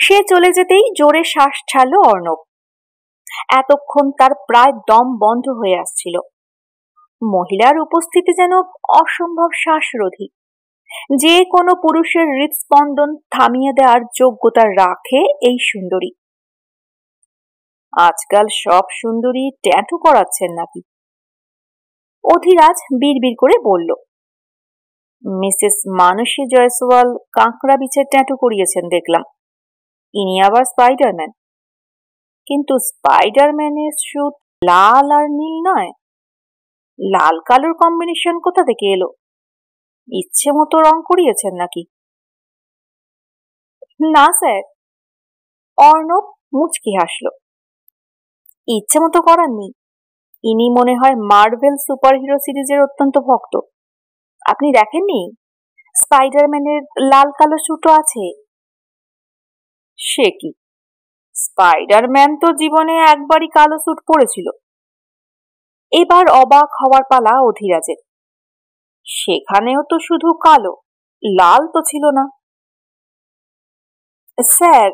Speaker 1: সে চলে যেতেই জোরে শ্বাস ছাড়ল অর্ণব এতক্ষণ তার প্রায় দম বন্ধ হয়ে আসছিল মহিলার উপস্থিতি যেন অসম্ভব শ্বাসরোধী যে কোনো পুরুষের হৃদস্পন্দন থামিয়ে দেওয়ার যোগ্যতা রাখে এই সুন্দরী আজকাল সব সুন্দরী ট্যাটু করাচ্ছেন নাকি অধিরাজ বিড়বিড় করে বলল মিসেস মানসী জয়সওয়াল কাঁকড়া বিচের ট্যাটু করিয়েছেন দেখলাম ইনি আবার স্পাইডারম্যান কিন্তু স্পাইডারম্যানের স্যুট লাল আর নীল নয় লাল কালোর কম্বিনেশন কোথা থেকে এলো ইচ্ছে মতো রং করিয়েছেন নাকি না স্যার অর্ণব মুচকি হাসল ইচ্ছে মতো করাননি ইনি মনে হয় মার্ভেল সুপার হিরো সিরিজের অত্যন্ত ভক্ত আপনি দেখেননি স্পাইডারম্যানের লাল কালো সুটো আছে সে কি স্পাইডারম্যান তো জীবনে একবারই কালো স্যুট পরেছিল এবার অবাক হওয়ার পালা অধিরাজের সেখানেও তো শুধু কালো লাল তো ছিল না স্যার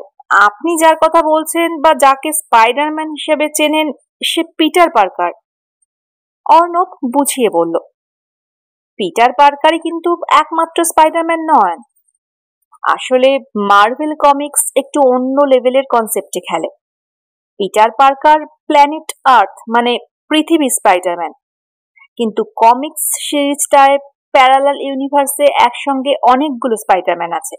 Speaker 1: আপনি যার কথা বলছেন বা যাকে স্পাইডারম্যান হিসেবে চেনেন সে পিটার পার্কার অর্ণব বুঝিয়ে বলল পিটার পার্কারই কিন্তু একমাত্র স্পাইডারম্যান নয় আসলে মার্ভেল কমিক্স একটু অন্য লেভেলের কনসেপ্টে খেলে পিটার পার্কার প্ল্যানেট আর্থ মানে পৃথিবী স্পাইডারম্যান কিন্তু কমিক্স সিরিজটায় প্যারালাল ইউনিভার্সে একসঙ্গে অনেকগুলো স্পাইডারম্যান আছে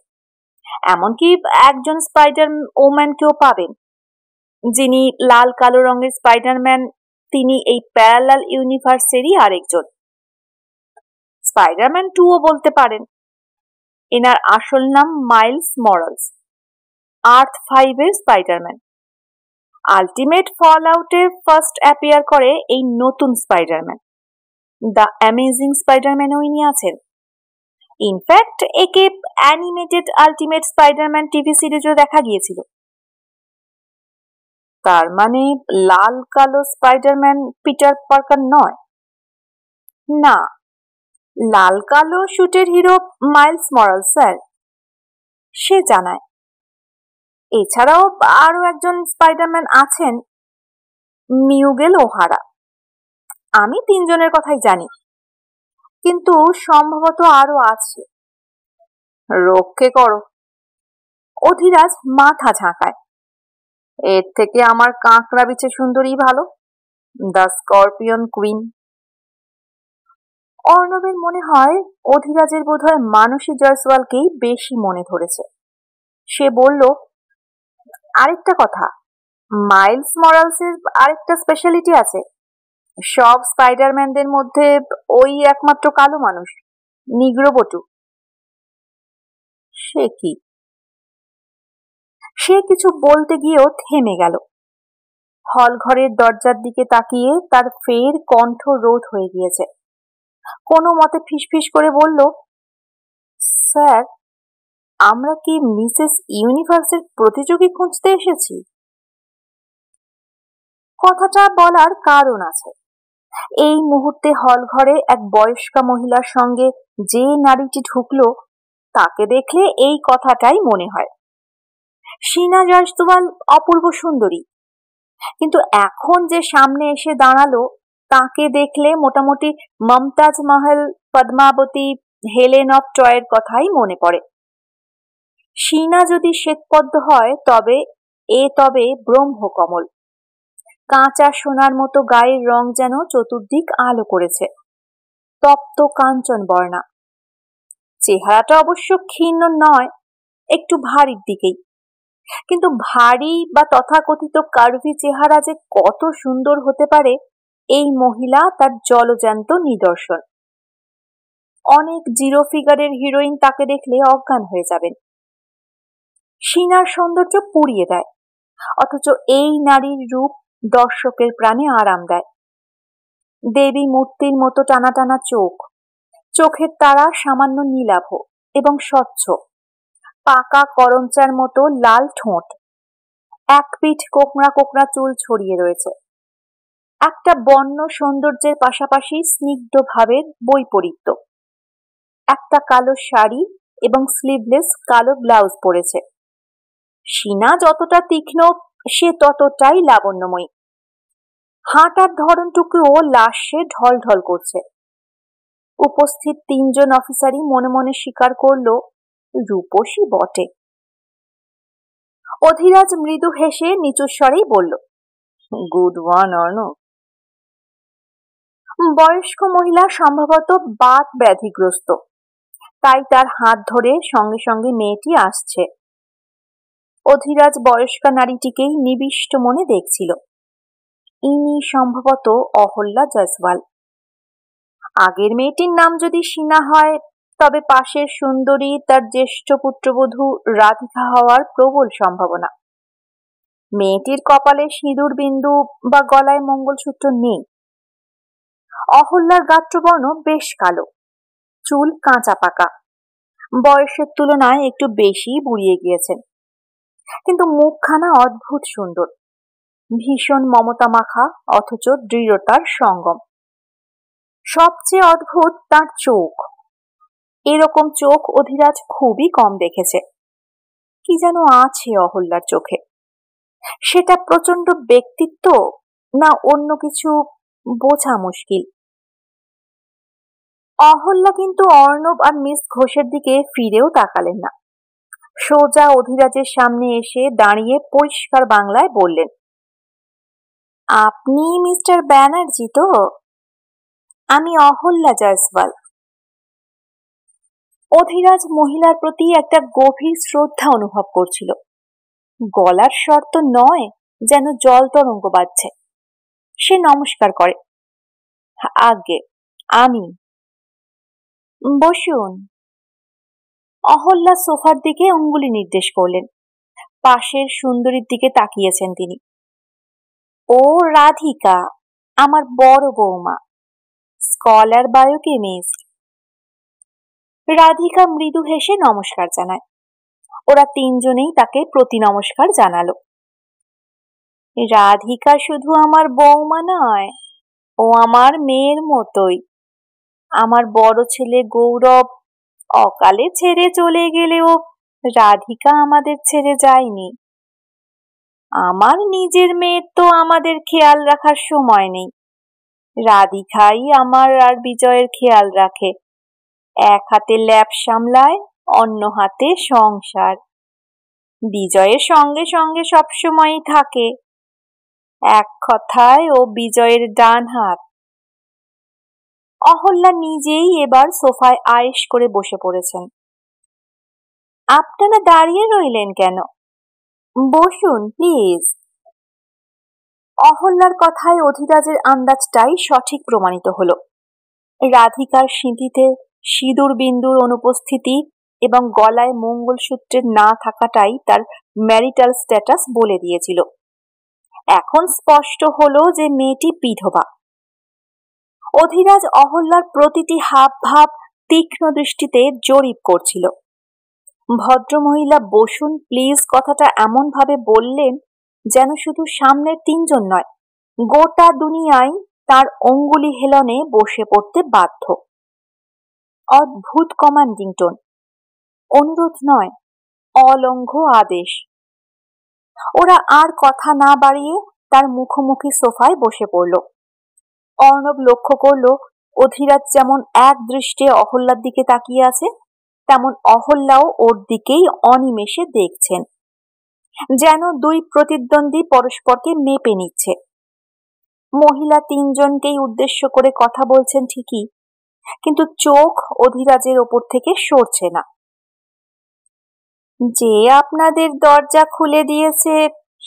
Speaker 1: এমনকি একজন স্পাইডার ওম্যানকেও পাবেন যিনি লাল কালো রঙের স্পাইডারম্যান তিনি এই প্যারালাল ইউনিভার্সেরই আরেকজন স্পাইডারম্যান টুও বলতে পারেন এনার আসল নাম মাইলস মরালস আর্থ ফাইভের স্পাইডারম্যান আলটিমেট ফল আউটে ফার্স্ট অ্যাপিয়ার করে এই নতুন স্পাইডারম্যান দ্য অ্যামেজিং স্পাইডারম্যানও ইনি আছেন ইনফ্যাক্ট একে অ্যানিমেটেড আলটিমেট স্পাইডারম্যান টিভি সিরিজও দেখা গিয়েছিল তার মানে লাল কালো স্পাইডারম্যান পিটার পার্কার নয় না লাল কালো শুটের হিরো মাইলস মরাল স্যার সে জানায় এছাড়াও আরও একজন স্পাইডারম্যান আছেন মিউগেল ওহারা আমি তিনজনের কথাই জানি কিন্তু সম্ভবত আরও আছে রক্ষে করো অধিরাজ মাথা ঝাঁকায় এর থেকে আমার কাঁকড়া বিছে সুন্দরী ভালো দ্য স্করপিয়ন কুইন অর্ণবের মনে হয় অধিরাজের বোধহয় মানসী জয়সওয়ালকেই বেশি মনে ধরেছে সে বলল আরেকটা কথা মাইলস মরালসের আরেকটা স্পেশালিটি আছে সব স্পাইডারম্যানদের মধ্যে ওই একমাত্র কালো মানুষ নিগ্রবটু সে কি সে কিছু বলতে গিয়েও থেমে গেল হল ঘরের দরজার দিকে তাকিয়ে তার ফের কণ্ঠ রোধ হয়ে গিয়েছে কোনো মতে ফিসফিস করে বলল স্যার আমরা কি মিসেস ইউনিভার্সের প্রতিযোগী খুঁজতে এসেছি কথাটা বলার কারণ আছে এই মুহূর্তে হল ঘরে এক বয়স্কা মহিলার সঙ্গে যে নারীটি ঢুকলো তাকে দেখলে এই কথাটাই মনে হয় সিনা জয়স্তোয়াল অপূর্ব সুন্দরী কিন্তু এখন যে সামনে এসে দাঁড়ালো তাকে দেখলে মোটামুটি মমতাজ মহল পদ্মাবতী হেলেন অফ টয়ের কথাই মনে পড়ে সীনা যদি শ্বেতপদ্ম হয় তবে এ তবে ব্রহ্মকমল কাঁচা সোনার মতো গায়ের রং যেন চতুর্দিক আলো করেছে তপ্ত কাঞ্চন বর্ণা চেহারাটা অবশ্য ক্ষীণ নয় একটু ভারীর দিকেই কিন্তু ভারী বা তথাকথিত কার্ভি চেহারা যে কত সুন্দর হতে পারে এই মহিলা তার জলজ্যান্ত নিদর্শন অনেক জিরো ফিগারের হিরোইন তাকে দেখলে অজ্ঞান হয়ে যাবেন সিনার সৌন্দর্য পুড়িয়ে দেয় অথচ এই নারীর রূপ দর্শকের প্রাণে আরাম দেয় দেবী মূর্তির মতো টানা টানা চোখ চোখের তারা সামান্য নীলাভ এবং স্বচ্ছ পাকা করঞ্চার মতো লাল ঠোঁট এক পিঠ কোকড়া কোকড়া চুল ছড়িয়ে রয়েছে একটা বন্য সৌন্দর্যের পাশাপাশি স্নিগ্ধভাবে বৈপরীত্য একটা কালো শাড়ি এবং স্লিভলেস কালো ব্লাউজ পরেছে সিনা যতটা তীক্ষ্ণ সে ততটাই লাবণ্যময়ী হাঁটার ও লাশে ঢল ঢল করছে উপস্থিত তিনজন অফিসারই মনে মনে স্বীকার করল রূপসী বটে অধিরাজ মৃদু হেসে নিচু স্বরেই বলল গুড ওয়ান অর্ণব বয়স্ক মহিলা সম্ভবত বাত ব্যাধিগ্রস্ত তাই তার হাত ধরে সঙ্গে সঙ্গে মেয়েটি আসছে অধিরাজ বয়স্কা নারীটিকেই নিবিষ্ট মনে দেখছিল ইনি সম্ভবত অহল্যা জয়সওয়াল আগের মেয়েটির নাম যদি সিনা হয় তবে পাশের সুন্দরী তার জ্যেষ্ঠ পুত্রবধূ রাধিকা হওয়ার প্রবল সম্ভাবনা মেয়েটির কপালে সিঁদুর বিন্দু বা গলায় মঙ্গলসূত্র নেই অহল্যার গাত্রবর্ণ বেশ কালো চুল কাঁচা পাকা বয়সের তুলনায় একটু বেশি বুড়িয়ে গিয়েছেন কিন্তু মুখখানা অদ্ভুত সুন্দর ভীষণ মমতা মাখা অথচ দৃঢ়তার সঙ্গম সবচেয়ে অদ্ভুত তার চোখ এরকম চোখ অধিরাজ খুবই কম দেখেছে কি যেন আছে অহল্যার চোখে সেটা প্রচন্ড ব্যক্তিত্ব না অন্য কিছু বোঝা মুশকিল অহল্যা কিন্তু অর্ণব আর মিস ঘোষের দিকে ফিরেও তাকালেন না সোজা অধিরাজের সামনে এসে দাঁড়িয়ে পরিষ্কার বাংলায় বললেন আপনি মিস্টার ব্যানার্জি তো আমি অহল্যা জয়সওয়াল অধিরাজ মহিলার প্রতি একটা গভীর শ্রদ্ধা অনুভব করছিল গলার শর্ত তো নয় যেন জল তরঙ্গ বাজছে সে নমস্কার করে আগে আমি বসুন অহল্যা সোফার দিকে অঙ্গুলি নির্দেশ করলেন পাশের সুন্দরীর দিকে তাকিয়েছেন তিনি ও রাধিকা আমার বড় বৌমা স্কলার বায়োকেমিস্ট রাধিকা মৃদু হেসে নমস্কার জানায় ওরা তিনজনেই তাকে প্রতি নমস্কার জানালো রাধিকা শুধু আমার বৌমা নয় ও আমার মেয়ের মতোই আমার বড় ছেলে গৌরব অকালে ছেড়ে চলে গেলেও রাধিকা আমাদের ছেড়ে যায়নি আমার নিজের মেয়ের তো আমাদের খেয়াল রাখার সময় নেই রাধিকাই আমার আর বিজয়ের খেয়াল রাখে এক হাতে ল্যাব সামলায় অন্য হাতে সংসার বিজয়ের সঙ্গে সঙ্গে সবসময়ই থাকে এক কথায় ও বিজয়ের ডান হাত অহল্যা নিজেই এবার সোফায় আয়েস করে বসে পড়েছেন আপনারা দাঁড়িয়ে রইলেন কেন বসুন প্লিজ অহল্যার কথায় অধিরাজের আন্দাজটাই সঠিক প্রমাণিত হল রাধিকার সিঁথিতে সিঁদুর বিন্দুর অনুপস্থিতি এবং গলায় মঙ্গলসূত্রের না থাকাটাই তার ম্যারিটাল স্ট্যাটাস বলে দিয়েছিল এখন স্পষ্ট হলো যে মেয়েটি বিধবা অধিরাজ অহল্যার প্রতিটি হাব ভাব তীক্ষ্ণ দৃষ্টিতে জরিপ করছিল ভদ্রমহিলা বসুন প্লিজ কথাটা এমনভাবে বললেন যেন শুধু সামনের তিনজন নয় গোটা দুনিয়ায় তার অঙ্গুলি হেলনে বসে পড়তে বাধ্য অদ্ভুত কমান্ডিংটন অনুরোধ নয় অলঙ্ঘ আদেশ ওরা আর কথা না বাড়িয়ে তার মুখোমুখি সোফায় বসে পড়ল অর্ণব লক্ষ্য করল অধিরাজ যেমন এক দৃষ্টে অহল্যার দিকে তাকিয়ে আছে তেমন অহল্যাও ওর দিকেই অনিমেষে দেখছেন যেন দুই প্রতিদ্বন্দ্বী পরস্পরকে মেপে নিচ্ছে মহিলা তিনজনকেই উদ্দেশ্য করে কথা বলছেন ঠিকই কিন্তু চোখ অধিরাজের ওপর থেকে সরছে না যে আপনাদের দরজা খুলে দিয়েছে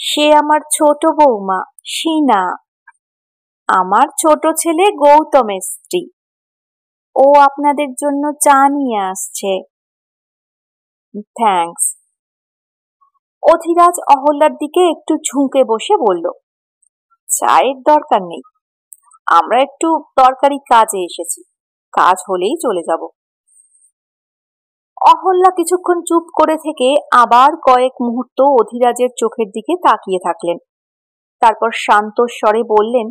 Speaker 1: সে আমার ছোট বৌমা সিনা আমার ছোট ছেলে গৌতমের স্ত্রী ও আপনাদের জন্য চা নিয়ে আসছে থ্যাংকস অধিরাজ অহল্যার দিকে একটু ঝুঁকে বসে বলল চায়ের দরকার নেই আমরা একটু দরকারি কাজে এসেছি কাজ হলেই চলে যাব অহল্যা কিছুক্ষণ চুপ করে থেকে আবার কয়েক মুহূর্ত অধিরাজের চোখের দিকে তাকিয়ে থাকলেন তারপর শান্ত স্বরে বললেন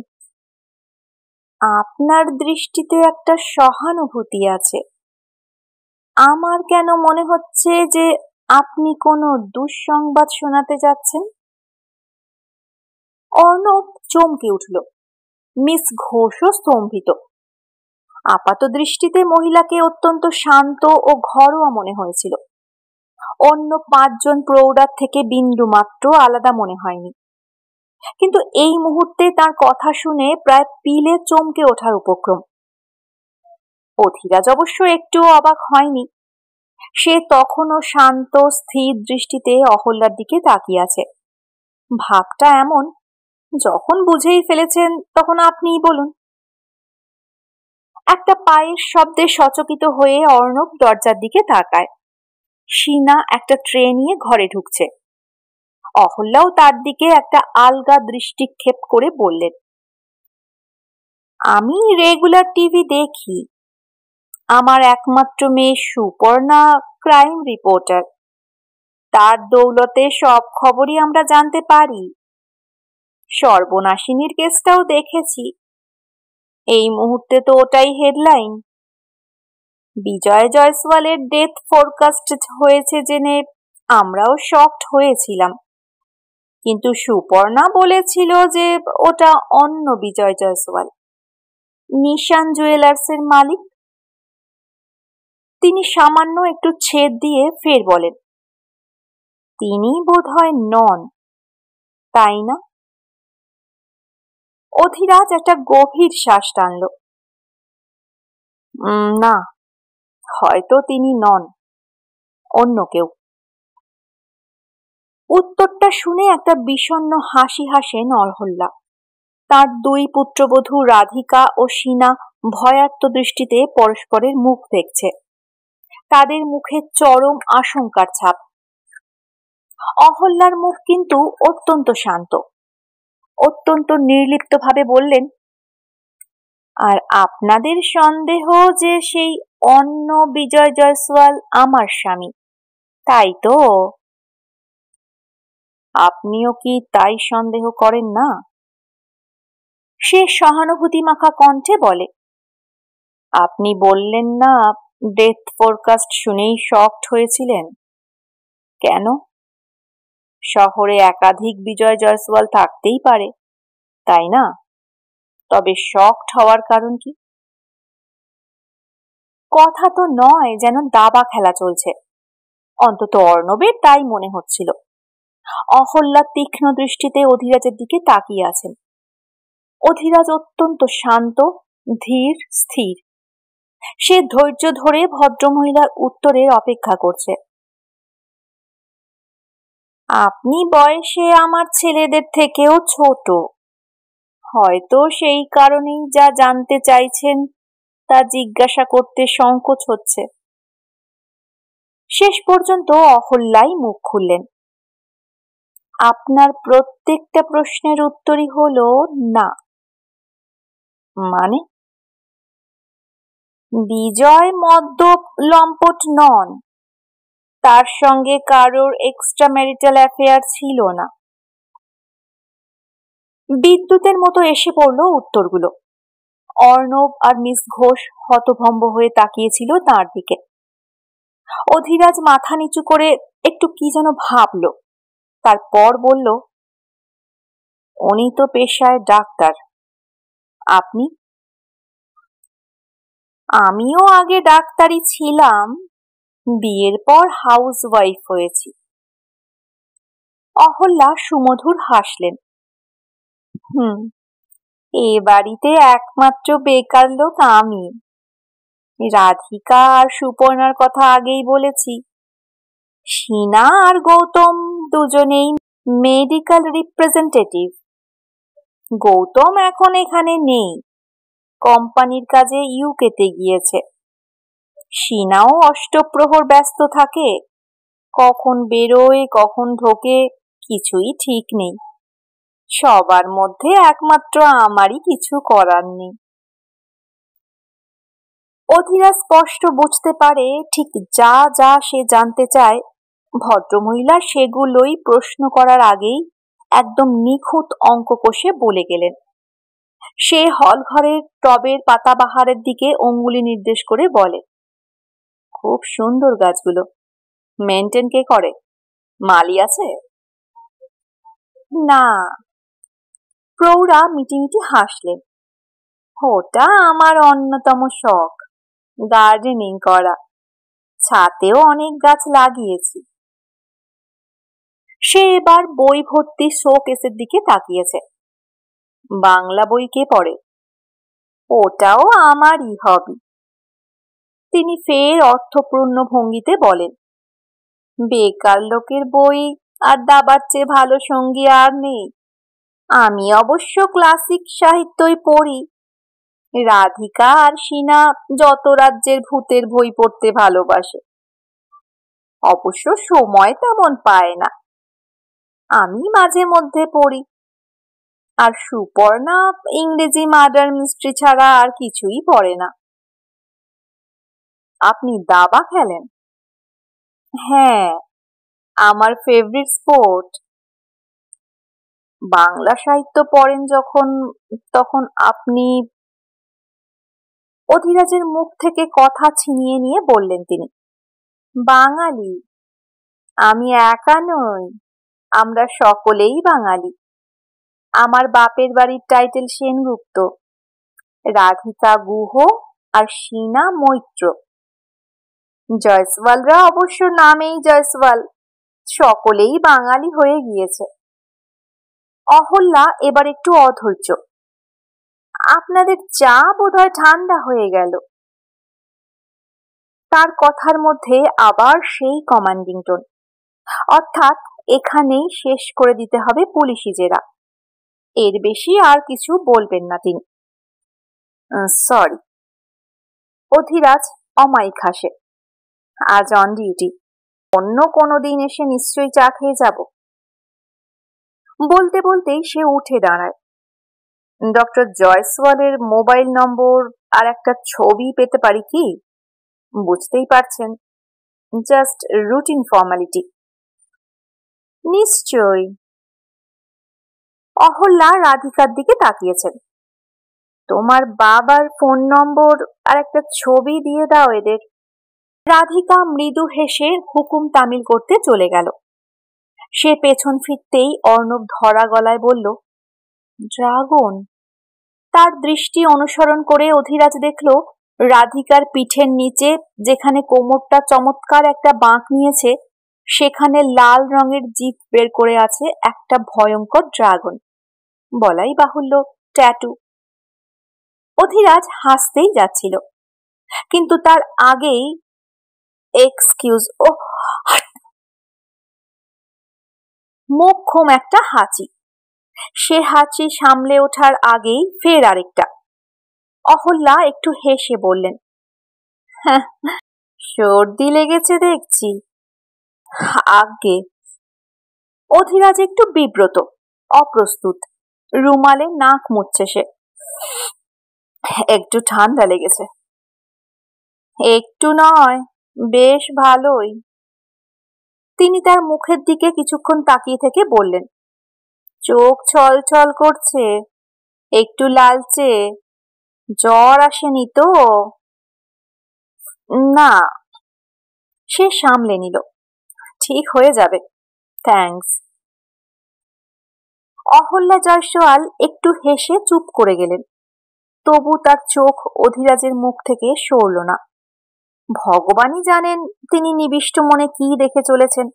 Speaker 1: আপনার দৃষ্টিতে একটা সহানুভূতি আছে আমার কেন মনে হচ্ছে যে আপনি কোনো দুঃসংবাদ শোনাতে যাচ্ছেন অর্ণব চমকে উঠল মিস ঘোষও স্তম্ভিত আপাত দৃষ্টিতে মহিলাকে অত্যন্ত শান্ত ও ঘরোয়া মনে হয়েছিল অন্য পাঁচজন প্রৌঢ়ার থেকে বিন্দু মাত্র আলাদা মনে হয়নি কিন্তু এই মুহূর্তে তার কথা শুনে প্রায় পিলে চমকে ওঠার উপক্রম অধিরাজ অবশ্য একটুও অবাক হয়নি সে তখনও শান্ত স্থির দৃষ্টিতে অহল্যার দিকে তাকিয়ে আছে ভাবটা এমন যখন বুঝেই ফেলেছেন তখন আপনিই বলুন একটা পায়ের শব্দে সচকিত হয়ে অর্ণব দরজার দিকে তাকায় সিনা একটা ট্রে নিয়ে ঘরে ঢুকছে অহল্যাও তার দিকে একটা আলগা দৃষ্টিক্ষেপ করে বললেন আমি রেগুলার টিভি দেখি আমার একমাত্র মেয়ে সুপর্ণা ক্রাইম রিপোর্টার তার দৌলতে সব খবরই আমরা জানতে পারি সর্বনাশিনীর কেসটাও দেখেছি এই মুহূর্তে তো ওটাই হেডলাইন বিজয় জয়সওয়ালের ডেথ ফোরকাস্ট হয়েছে জেনে আমরাও শকড হয়েছিলাম কিন্তু সুপর্ণা বলেছিল যে ওটা অন্য বিজয় জয়সওয়াল নিশান জুয়েলার্সের মালিক তিনি সামান্য একটু ছেদ দিয়ে ফের বলেন তিনি বোধ হয় নন তাই না অধিরাজ একটা গভীর শ্বাস টানল না হয়তো তিনি নন অন্য কেউ উত্তরটা শুনে একটা বিষণ্ন হাসি হাসেন অরহল্লা তার দুই পুত্রবধূ রাধিকা ও সিনা ভয়ার্ত দৃষ্টিতে পরস্পরের মুখ দেখছে তাদের মুখে চরম আশঙ্কার ছাপ অহল্লার মুখ কিন্তু অত্যন্ত শান্ত অত্যন্ত নির্লিপ্তভাবে বললেন আর আপনাদের সন্দেহ যে সেই অন্য বিজয় জয়সওয়াল আমার স্বামী তাই তো আপনিও কি তাই সন্দেহ করেন না সে সহানুভূতি মাখা কণ্ঠে বলে আপনি বললেন না ডেথ ফোরকাস্ট শুনেই শক্ট হয়েছিলেন কেন শহরে একাধিক বিজয় জয়সওয়াল থাকতেই পারে তাই না তবে শখ হওয়ার কারণ কি কথা তো নয় যেন দাবা খেলা চলছে অন্তত অর্ণবের তাই মনে হচ্ছিল অহল্যা তীক্ষ্ণ দৃষ্টিতে অধিরাজের দিকে তাকিয়ে আছেন অধিরাজ অত্যন্ত শান্ত ধীর স্থির সে ধৈর্য ধরে ভদ্রমহিলার উত্তরের অপেক্ষা করছে আপনি বয়সে আমার ছেলেদের থেকেও ছোট হয়তো সেই কারণেই যা জানতে চাইছেন তা জিজ্ঞাসা করতে সংকোচ হচ্ছে শেষ পর্যন্ত অহল্লাই মুখ খুললেন আপনার প্রত্যেকটা প্রশ্নের উত্তরই হল না মানে বিজয় মদ্যপ লম্পট নন তার সঙ্গে কারোর এক্সট্রা ম্যারিটাল অ্যাফেয়ার ছিল না বিদ্যুতের মতো এসে পড়ল উত্তরগুলো অর্ণব আর মিস ঘোষ হতভম্ব হয়ে তাকিয়েছিল তার দিকে অধিরাজ মাথা নিচু করে একটু কি যেন ভাবল তারপর বলল উনি তো পেশায় ডাক্তার আপনি আমিও আগে ডাক্তারি ছিলাম বিয়ের পর হাউস ওয়াইফ হয়েছি অহল্যা সুমধুর হাসলেন হুম এ বাড়িতে একমাত্র বেকার লোক আমি রাধিকা আর সুপর্ণার কথা আগেই বলেছি সিনা আর গৌতম দুজনেই মেডিকেল রিপ্রেজেন্টেটিভ গৌতম এখন এখানে নেই কোম্পানির কাজে ইউকেতে গিয়েছে সিনাও অষ্টপ্রহর ব্যস্ত থাকে কখন বেরোয় কখন ঢোকে কিছুই ঠিক নেই সবার মধ্যে একমাত্র আমারই কিছু করার নেই অধীরা স্পষ্ট বুঝতে পারে ঠিক যা যা সে জানতে চায় ভদ্রমহিলা সেগুলোই প্রশ্ন করার আগেই একদম নিখুঁত অঙ্ক কষে বলে গেলেন সে হল ঘরের টবের পাতাবাহারের দিকে অঙ্গুলি নির্দেশ করে বলে খুব সুন্দর গাছগুলো মেনটেন কে করে মালি আছে না প্রৌঢ়া মিটিমিটি হাসলেন ওটা আমার অন্যতম শখ গার্ডেনিং করা ছাতেও অনেক গাছ লাগিয়েছি সে এবার বই ভর্তি শোকেসের দিকে তাকিয়েছে বাংলা বই কে পড়ে ওটাও আমারই হবি তিনি ফের অর্থপূর্ণ ভঙ্গিতে বলেন বেকার লোকের বই আর দাবার চেয়ে ভালো সঙ্গী আর নেই আমি অবশ্য ক্লাসিক সাহিত্যই পড়ি রাধিকা আর সিনা যত রাজ্যের ভূতের বই পড়তে ভালোবাসে অবশ্য সময় তেমন পায় না আমি মাঝে মধ্যে পড়ি আর সুপর্ণা ইংরেজি মার্ডার মিস্ট্রি ছাড়া আর কিছুই পড়ে না আপনি দাবা খেলেন হ্যাঁ আমার ফেভারিট স্পোর্ট বাংলা সাহিত্য পড়েন যখন তখন আপনি অধিরাজের মুখ থেকে কথা ছিনিয়ে নিয়ে বললেন তিনি বাঙালি আমি একা নই আমরা সকলেই বাঙালি আমার বাপের বাড়ির টাইটেল সেনগুপ্ত রাধিকা গুহ আর সিনা মৈত্র জয়সওয়ালরা অবশ্য নামেই জয়সওয়াল সকলেই বাঙালি হয়ে গিয়েছে অহল্যা এবার একটু অধৈর্য আপনাদের চা হয় ঠান্ডা হয়ে গেল তার কথার মধ্যে আবার সেই কমান্ডিং টোন অর্থাৎ এখানেই শেষ করে দিতে হবে পুলিশি জেরা এর বেশি আর কিছু বলবেন না তিনি সরি অধিরাজ অমায়িক হাসে আজ অন ডিউটি অন্য কোনো দিন এসে নিশ্চয়ই চা খেয়ে যাব বলতে বলতেই সে উঠে দাঁড়ায় ডক্টর জয়সওয়ালের মোবাইল নম্বর আর একটা ছবি পেতে পারি কি বুঝতেই পারছেন জাস্ট রুটিন ফর্মালিটি নিশ্চয়ই অহল্লা রাধিকার দিকে তাকিয়েছেন তোমার বাবার ফোন নম্বর আর একটা ছবি দিয়ে দাও এদের রাধিকা মৃদু হেসে হুকুম তামিল করতে চলে গেল সে পেছন ফিরতেই অর্ণব ধরা গলায় বলল ড্রাগন তার দৃষ্টি অনুসরণ করে অধিরাজ দেখল রাধিকার পিঠের নিচে যেখানে কোমরটা চমৎকার একটা বাঁক নিয়েছে সেখানে লাল রঙের জিপ বের করে আছে একটা ভয়ঙ্কর ড্রাগন বলাই বাহুল্য ট্যাটু অধিরাজ হাসতেই যাচ্ছিল কিন্তু তার আগেই এক্সকিউজ ও মোক্ষম একটা হাঁচি সে হাঁচি সামলে ওঠার আগেই ফের আরেকটা অহল্যা একটু হেসে বললেন হ্যাঁ, সর্দি লেগেছে দেখছি আগে অধিরাজ একটু বিব্রত অপ্রস্তুত রুমালে নাক মুচ্ছে সে একটু ঠান্ডা লেগেছে একটু নয় বেশ ভালোই তিনি তার মুখের দিকে কিছুক্ষণ তাকিয়ে থেকে বললেন চোখ ছল ছল করছে একটু লালচে জ্বর আসেনি তো না সে সামলে নিল ঠিক হয়ে যাবে থ্যাংকস অহল্যা জয়সওয়াল একটু হেসে চুপ করে গেলেন তবু তার চোখ অধিরাজের মুখ থেকে সরল না ভগবানই জানেন তিনি নিবিষ্ট মনে কি দেখে চলেছেন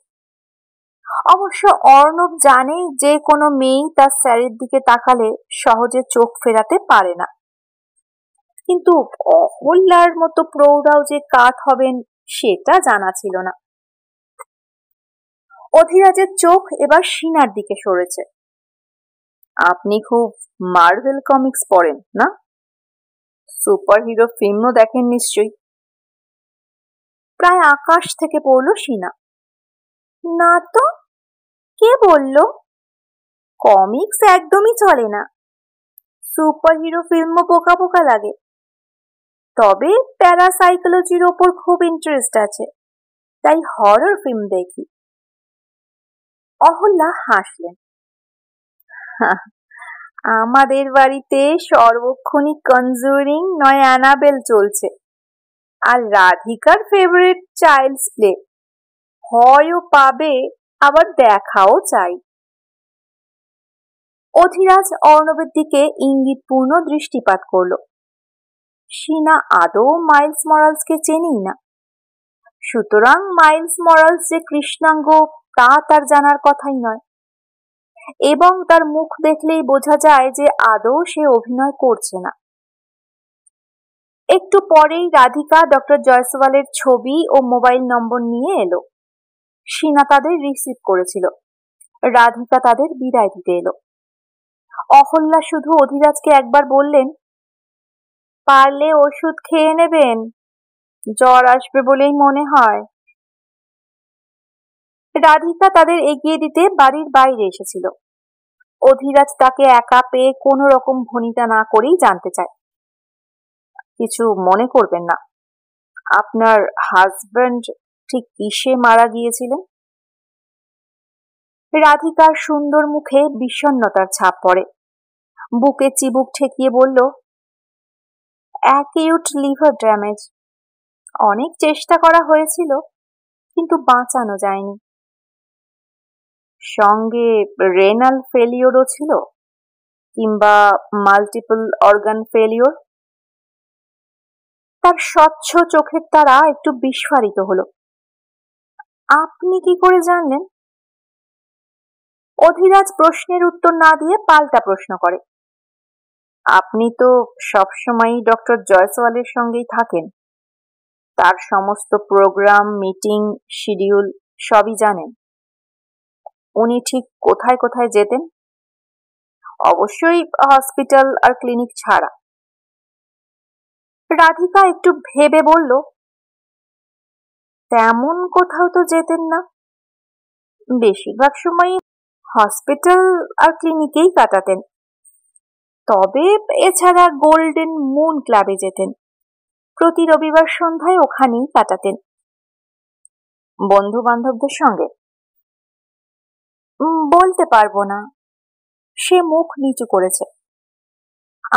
Speaker 1: অবশ্য অর্ণব জানে যে কোনো মেয়েই তার স্যারের দিকে তাকালে সহজে চোখ ফেরাতে পারে না কিন্তু অহল্যার মতো প্রৌঢ়াও যে কাত হবেন সেটা জানা ছিল না অধিরাজের চোখ এবার সিনার দিকে সরেছে আপনি খুব মার্ভেল কমিক্স পড়েন না সুপার হিরো ফিল্মও দেখেন নিশ্চয়ই প্রায় আকাশ থেকে পড়ল সিনা না তো কে বলল কমিক্স একদমই চলে না সুপার হিরো ফিল্মও পোকা পোকা লাগে তবে প্যারাসাইকোলজির ওপর খুব ইন্টারেস্ট আছে তাই হরর ফিল্ম দেখি অহল্যা হাসলেন আমাদের বাড়িতে সর্বক্ষণিক কনজুরিং নয় অ্যানাবেল চলছে আর রাধিকার ফেভারিট চাইল্ডস প্লে হয়ও পাবে আবার দেখাও চাই অধিরাজ অর্ণবের দিকে ইঙ্গিতপূর্ণ দৃষ্টিপাত করল সিনা আদৌ মাইলস মরালসকে চেনেই না সুতরাং মাইলস মরালস যে কৃষ্ণাঙ্গ তা তার জানার কথাই নয় এবং তার মুখ দেখলেই বোঝা যায় যে আদৌ সে অভিনয় করছে না একটু পরেই রাধিকা ডক্টর জয়সওয়ালের ছবি ও মোবাইল নম্বর নিয়ে এলো সিনা তাদের রিসিভ করেছিল রাধিকা তাদের বিদায় দিতে এলো অহল্যা শুধু অধিরাজকে একবার বললেন পারলে ওষুধ খেয়ে নেবেন জ্বর আসবে বলেই মনে হয় রাধিকা তাদের এগিয়ে দিতে বাড়ির বাইরে এসেছিল অধিরাজ তাকে একা পেয়ে কোনো রকম ভনিতা না করেই জানতে চায় কিছু মনে করবেন না আপনার হাজব্যান্ড ঠিক কিসে মারা গিয়েছিলেন রাধিকার সুন্দর মুখে বিষণ্নতার ছাপ পড়ে বুকে চিবুক ঠেকিয়ে বলল অ্যাকিউট লিভার ড্যামেজ অনেক চেষ্টা করা হয়েছিল কিন্তু বাঁচানো যায়নি সঙ্গে রেনাল ফেলিওরও ছিল কিংবা মাল্টিপল অর্গান ফেলিওর তার স্বচ্ছ চোখের তারা একটু বিস্ফারিত হলো আপনি কি করে জানলেন অধিরাজ প্রশ্নের উত্তর না দিয়ে পাল্টা প্রশ্ন করে আপনি তো সবসময়ই ডক্টর জয়সওয়ালের সঙ্গেই থাকেন তার সমস্ত প্রোগ্রাম মিটিং শিডিউল সবই জানেন উনি ঠিক কোথায় কোথায় যেতেন অবশ্যই হসপিটাল আর ক্লিনিক ছাড়া রাধিকা একটু ভেবে বলল তেমন কোথাও তো যেতেন না বেশিরভাগ সময় হসপিটাল আর ক্লিনিকেই কাটাতেন তবে এছাড়া গোল্ডেন মুন ক্লাবে যেতেন প্রতি রবিবার সন্ধ্যায় ওখানেই কাটাতেন বন্ধু বান্ধবদের সঙ্গে বলতে পারবো না সে মুখ নিচু করেছে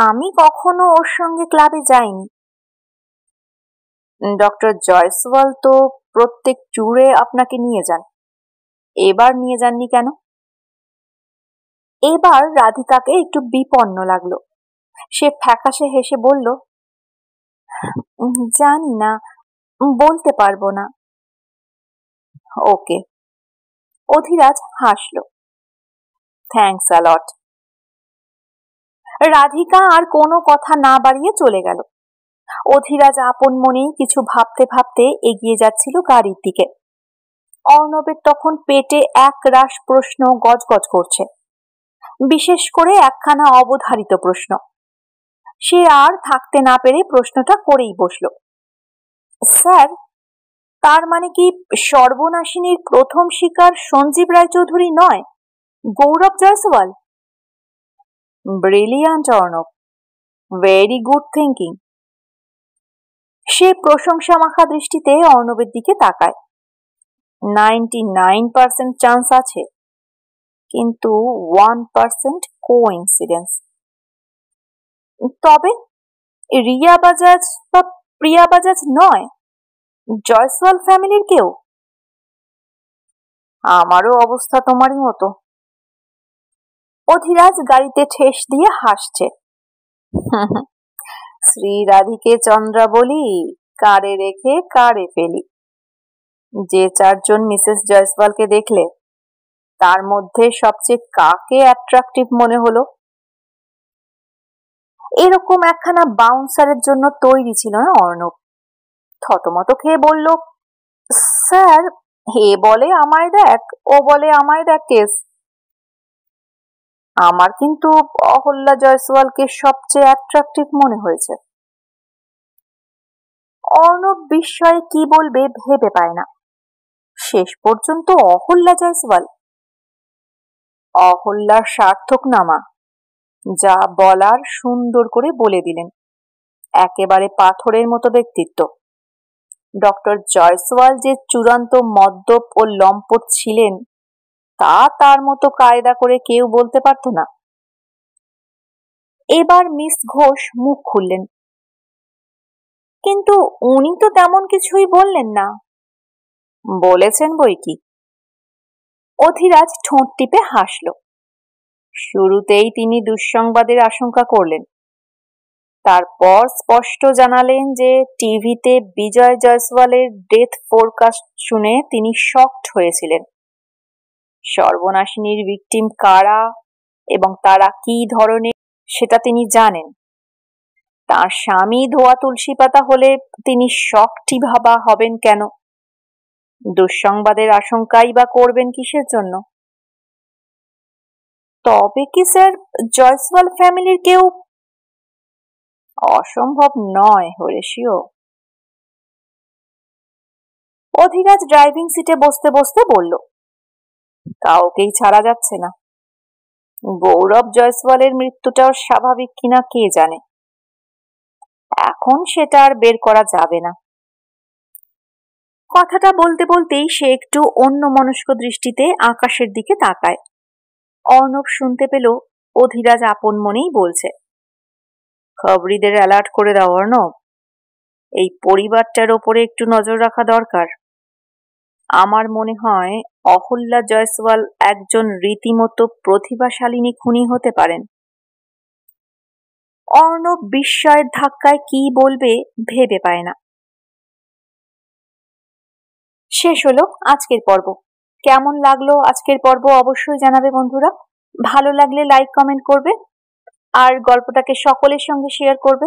Speaker 1: আমি কখনো ওর সঙ্গে ক্লাবে যাইনি ডক্টর জয়সওয়াল তো প্রত্যেক চুরে আপনাকে নিয়ে যান এবার নিয়ে যাননি কেন এবার রাধিকাকে একটু বিপন্ন লাগলো সে ফ্যাকাশে হেসে বলল জানি না বলতে পারবো না ওকে অধিরাজ হাসল থ্যাংকস অ্যালট রাধিকা আর কোনো কথা না বাড়িয়ে চলে গেল অধীরাজ আপন মনেই কিছু ভাবতে ভাবতে এগিয়ে যাচ্ছিল গাড়ির দিকে অর্ণবের তখন পেটে এক রাশ প্রশ্ন গজগজ করছে বিশেষ করে একখানা অবধারিত প্রশ্ন সে আর থাকতে না পেরে প্রশ্নটা করেই বসল স্যার তার মানে কি সর্বনাশিনীর প্রথম শিকার সঞ্জীব রায়চৌধুরী নয় Gourab Jaiswal brilliant Arnab very good thinking সে প্রশংসা মাখা দৃষ্টিতে অর্ণবের দিকে তাকায় নাইনটি নাইন পার্সেন্ট চান্স আছে কিন্তু ওয়ান পার্সেন্ট কো ইন্সিডেন্স তবে রিয়া বাজাজ বা প্রিয়া বাজাজ নয় জয়সওয়াল ফ্যামিলির কেউ আমারও অবস্থা তোমারই মতো অধিরাজ গাড়িতে ঠেস দিয়ে হাসছে শ্রী রাধিকে চন্দ্রা বলি কারে রেখে কারে ফেলি যে চারজন মিসেস জয়সওয়ালকে দেখলে তার মধ্যে সবচেয়ে কাকে অ্যাট্রাকটিভ মনে হলো এরকম একখানা বাউন্সারের জন্য তৈরি ছিল না অর্ণব থতমত খেয়ে বলল স্যার হে বলে আমায় দেখ ও বলে আমায় দেখ কেস আমার কিন্তু অহল্যা জয়সওয়ালকে সবচেয়ে অ্যাট্রাকটিভ মনে হয়েছে অর্ণব বিস্ময়ে কি বলবে ভেবে পায় না শেষ পর্যন্ত অহল্যা জয়সওয়াল অহল্যার সার্থক নামা যা বলার সুন্দর করে বলে দিলেন একেবারে পাথরের মতো ব্যক্তিত্ব ডক্টর জয়সওয়াল যে চূড়ান্ত মদ্যপ ও লম্পট ছিলেন তা তার মতো কায়দা করে কেউ বলতে পারত না এবার মিস ঘোষ মুখ খুললেন কিন্তু উনি তো তেমন কিছুই বললেন না বলেছেন বই কি অধিরাজ ঠোঁট টিপে হাসল শুরুতেই তিনি দুঃসংবাদের আশঙ্কা করলেন তারপর স্পষ্ট জানালেন যে টিভিতে বিজয় জয়সওয়ালের ডেথ ফোরকাস্ট শুনে তিনি শক্ট হয়েছিলেন সর্বনাশিনীর ভিকটিম কারা এবং তারা কি ধরনের সেটা তিনি জানেন তার স্বামী ধোয়া তুলসী পাতা হলে তিনি শখটি ভাবা হবেন কেন দুঃসংবাদের আশঙ্কাই বা করবেন কিসের জন্য তবে কি স্যার জয়সওয়াল ফ্যামিলির কেউ অসম্ভব নয় হরেশিও অধিরাজ ড্রাইভিং সিটে বসতে বসতে বলল কাউকেই ছাড়া যাচ্ছে না গৌরব জয়সওয়ালের মৃত্যুটাও স্বাভাবিক কিনা কে জানে এখন সেটা আর বের করা যাবে না কথাটা বলতে বলতেই সে একটু অন্য মনস্ক দৃষ্টিতে আকাশের দিকে তাকায় অর্ণব শুনতে পেল অধিরাজ আপন মনেই বলছে খবরিদের অ্যালার্ট করে দাও অর্ণব এই পরিবারটার ওপরে একটু নজর রাখা দরকার আমার মনে হয় অহল্যা জয়সওয়াল একজন রীতিমতো প্রতিভাশালিনী খুনি হতে পারেন অর্ণব বিস্ময়ের ধাক্কায় কি বলবে ভেবে পায় না শেষ হলো আজকের পর্ব কেমন লাগলো আজকের পর্ব অবশ্যই জানাবে বন্ধুরা ভালো লাগলে লাইক কমেন্ট করবে আর গল্পটাকে সকলের সঙ্গে শেয়ার করবে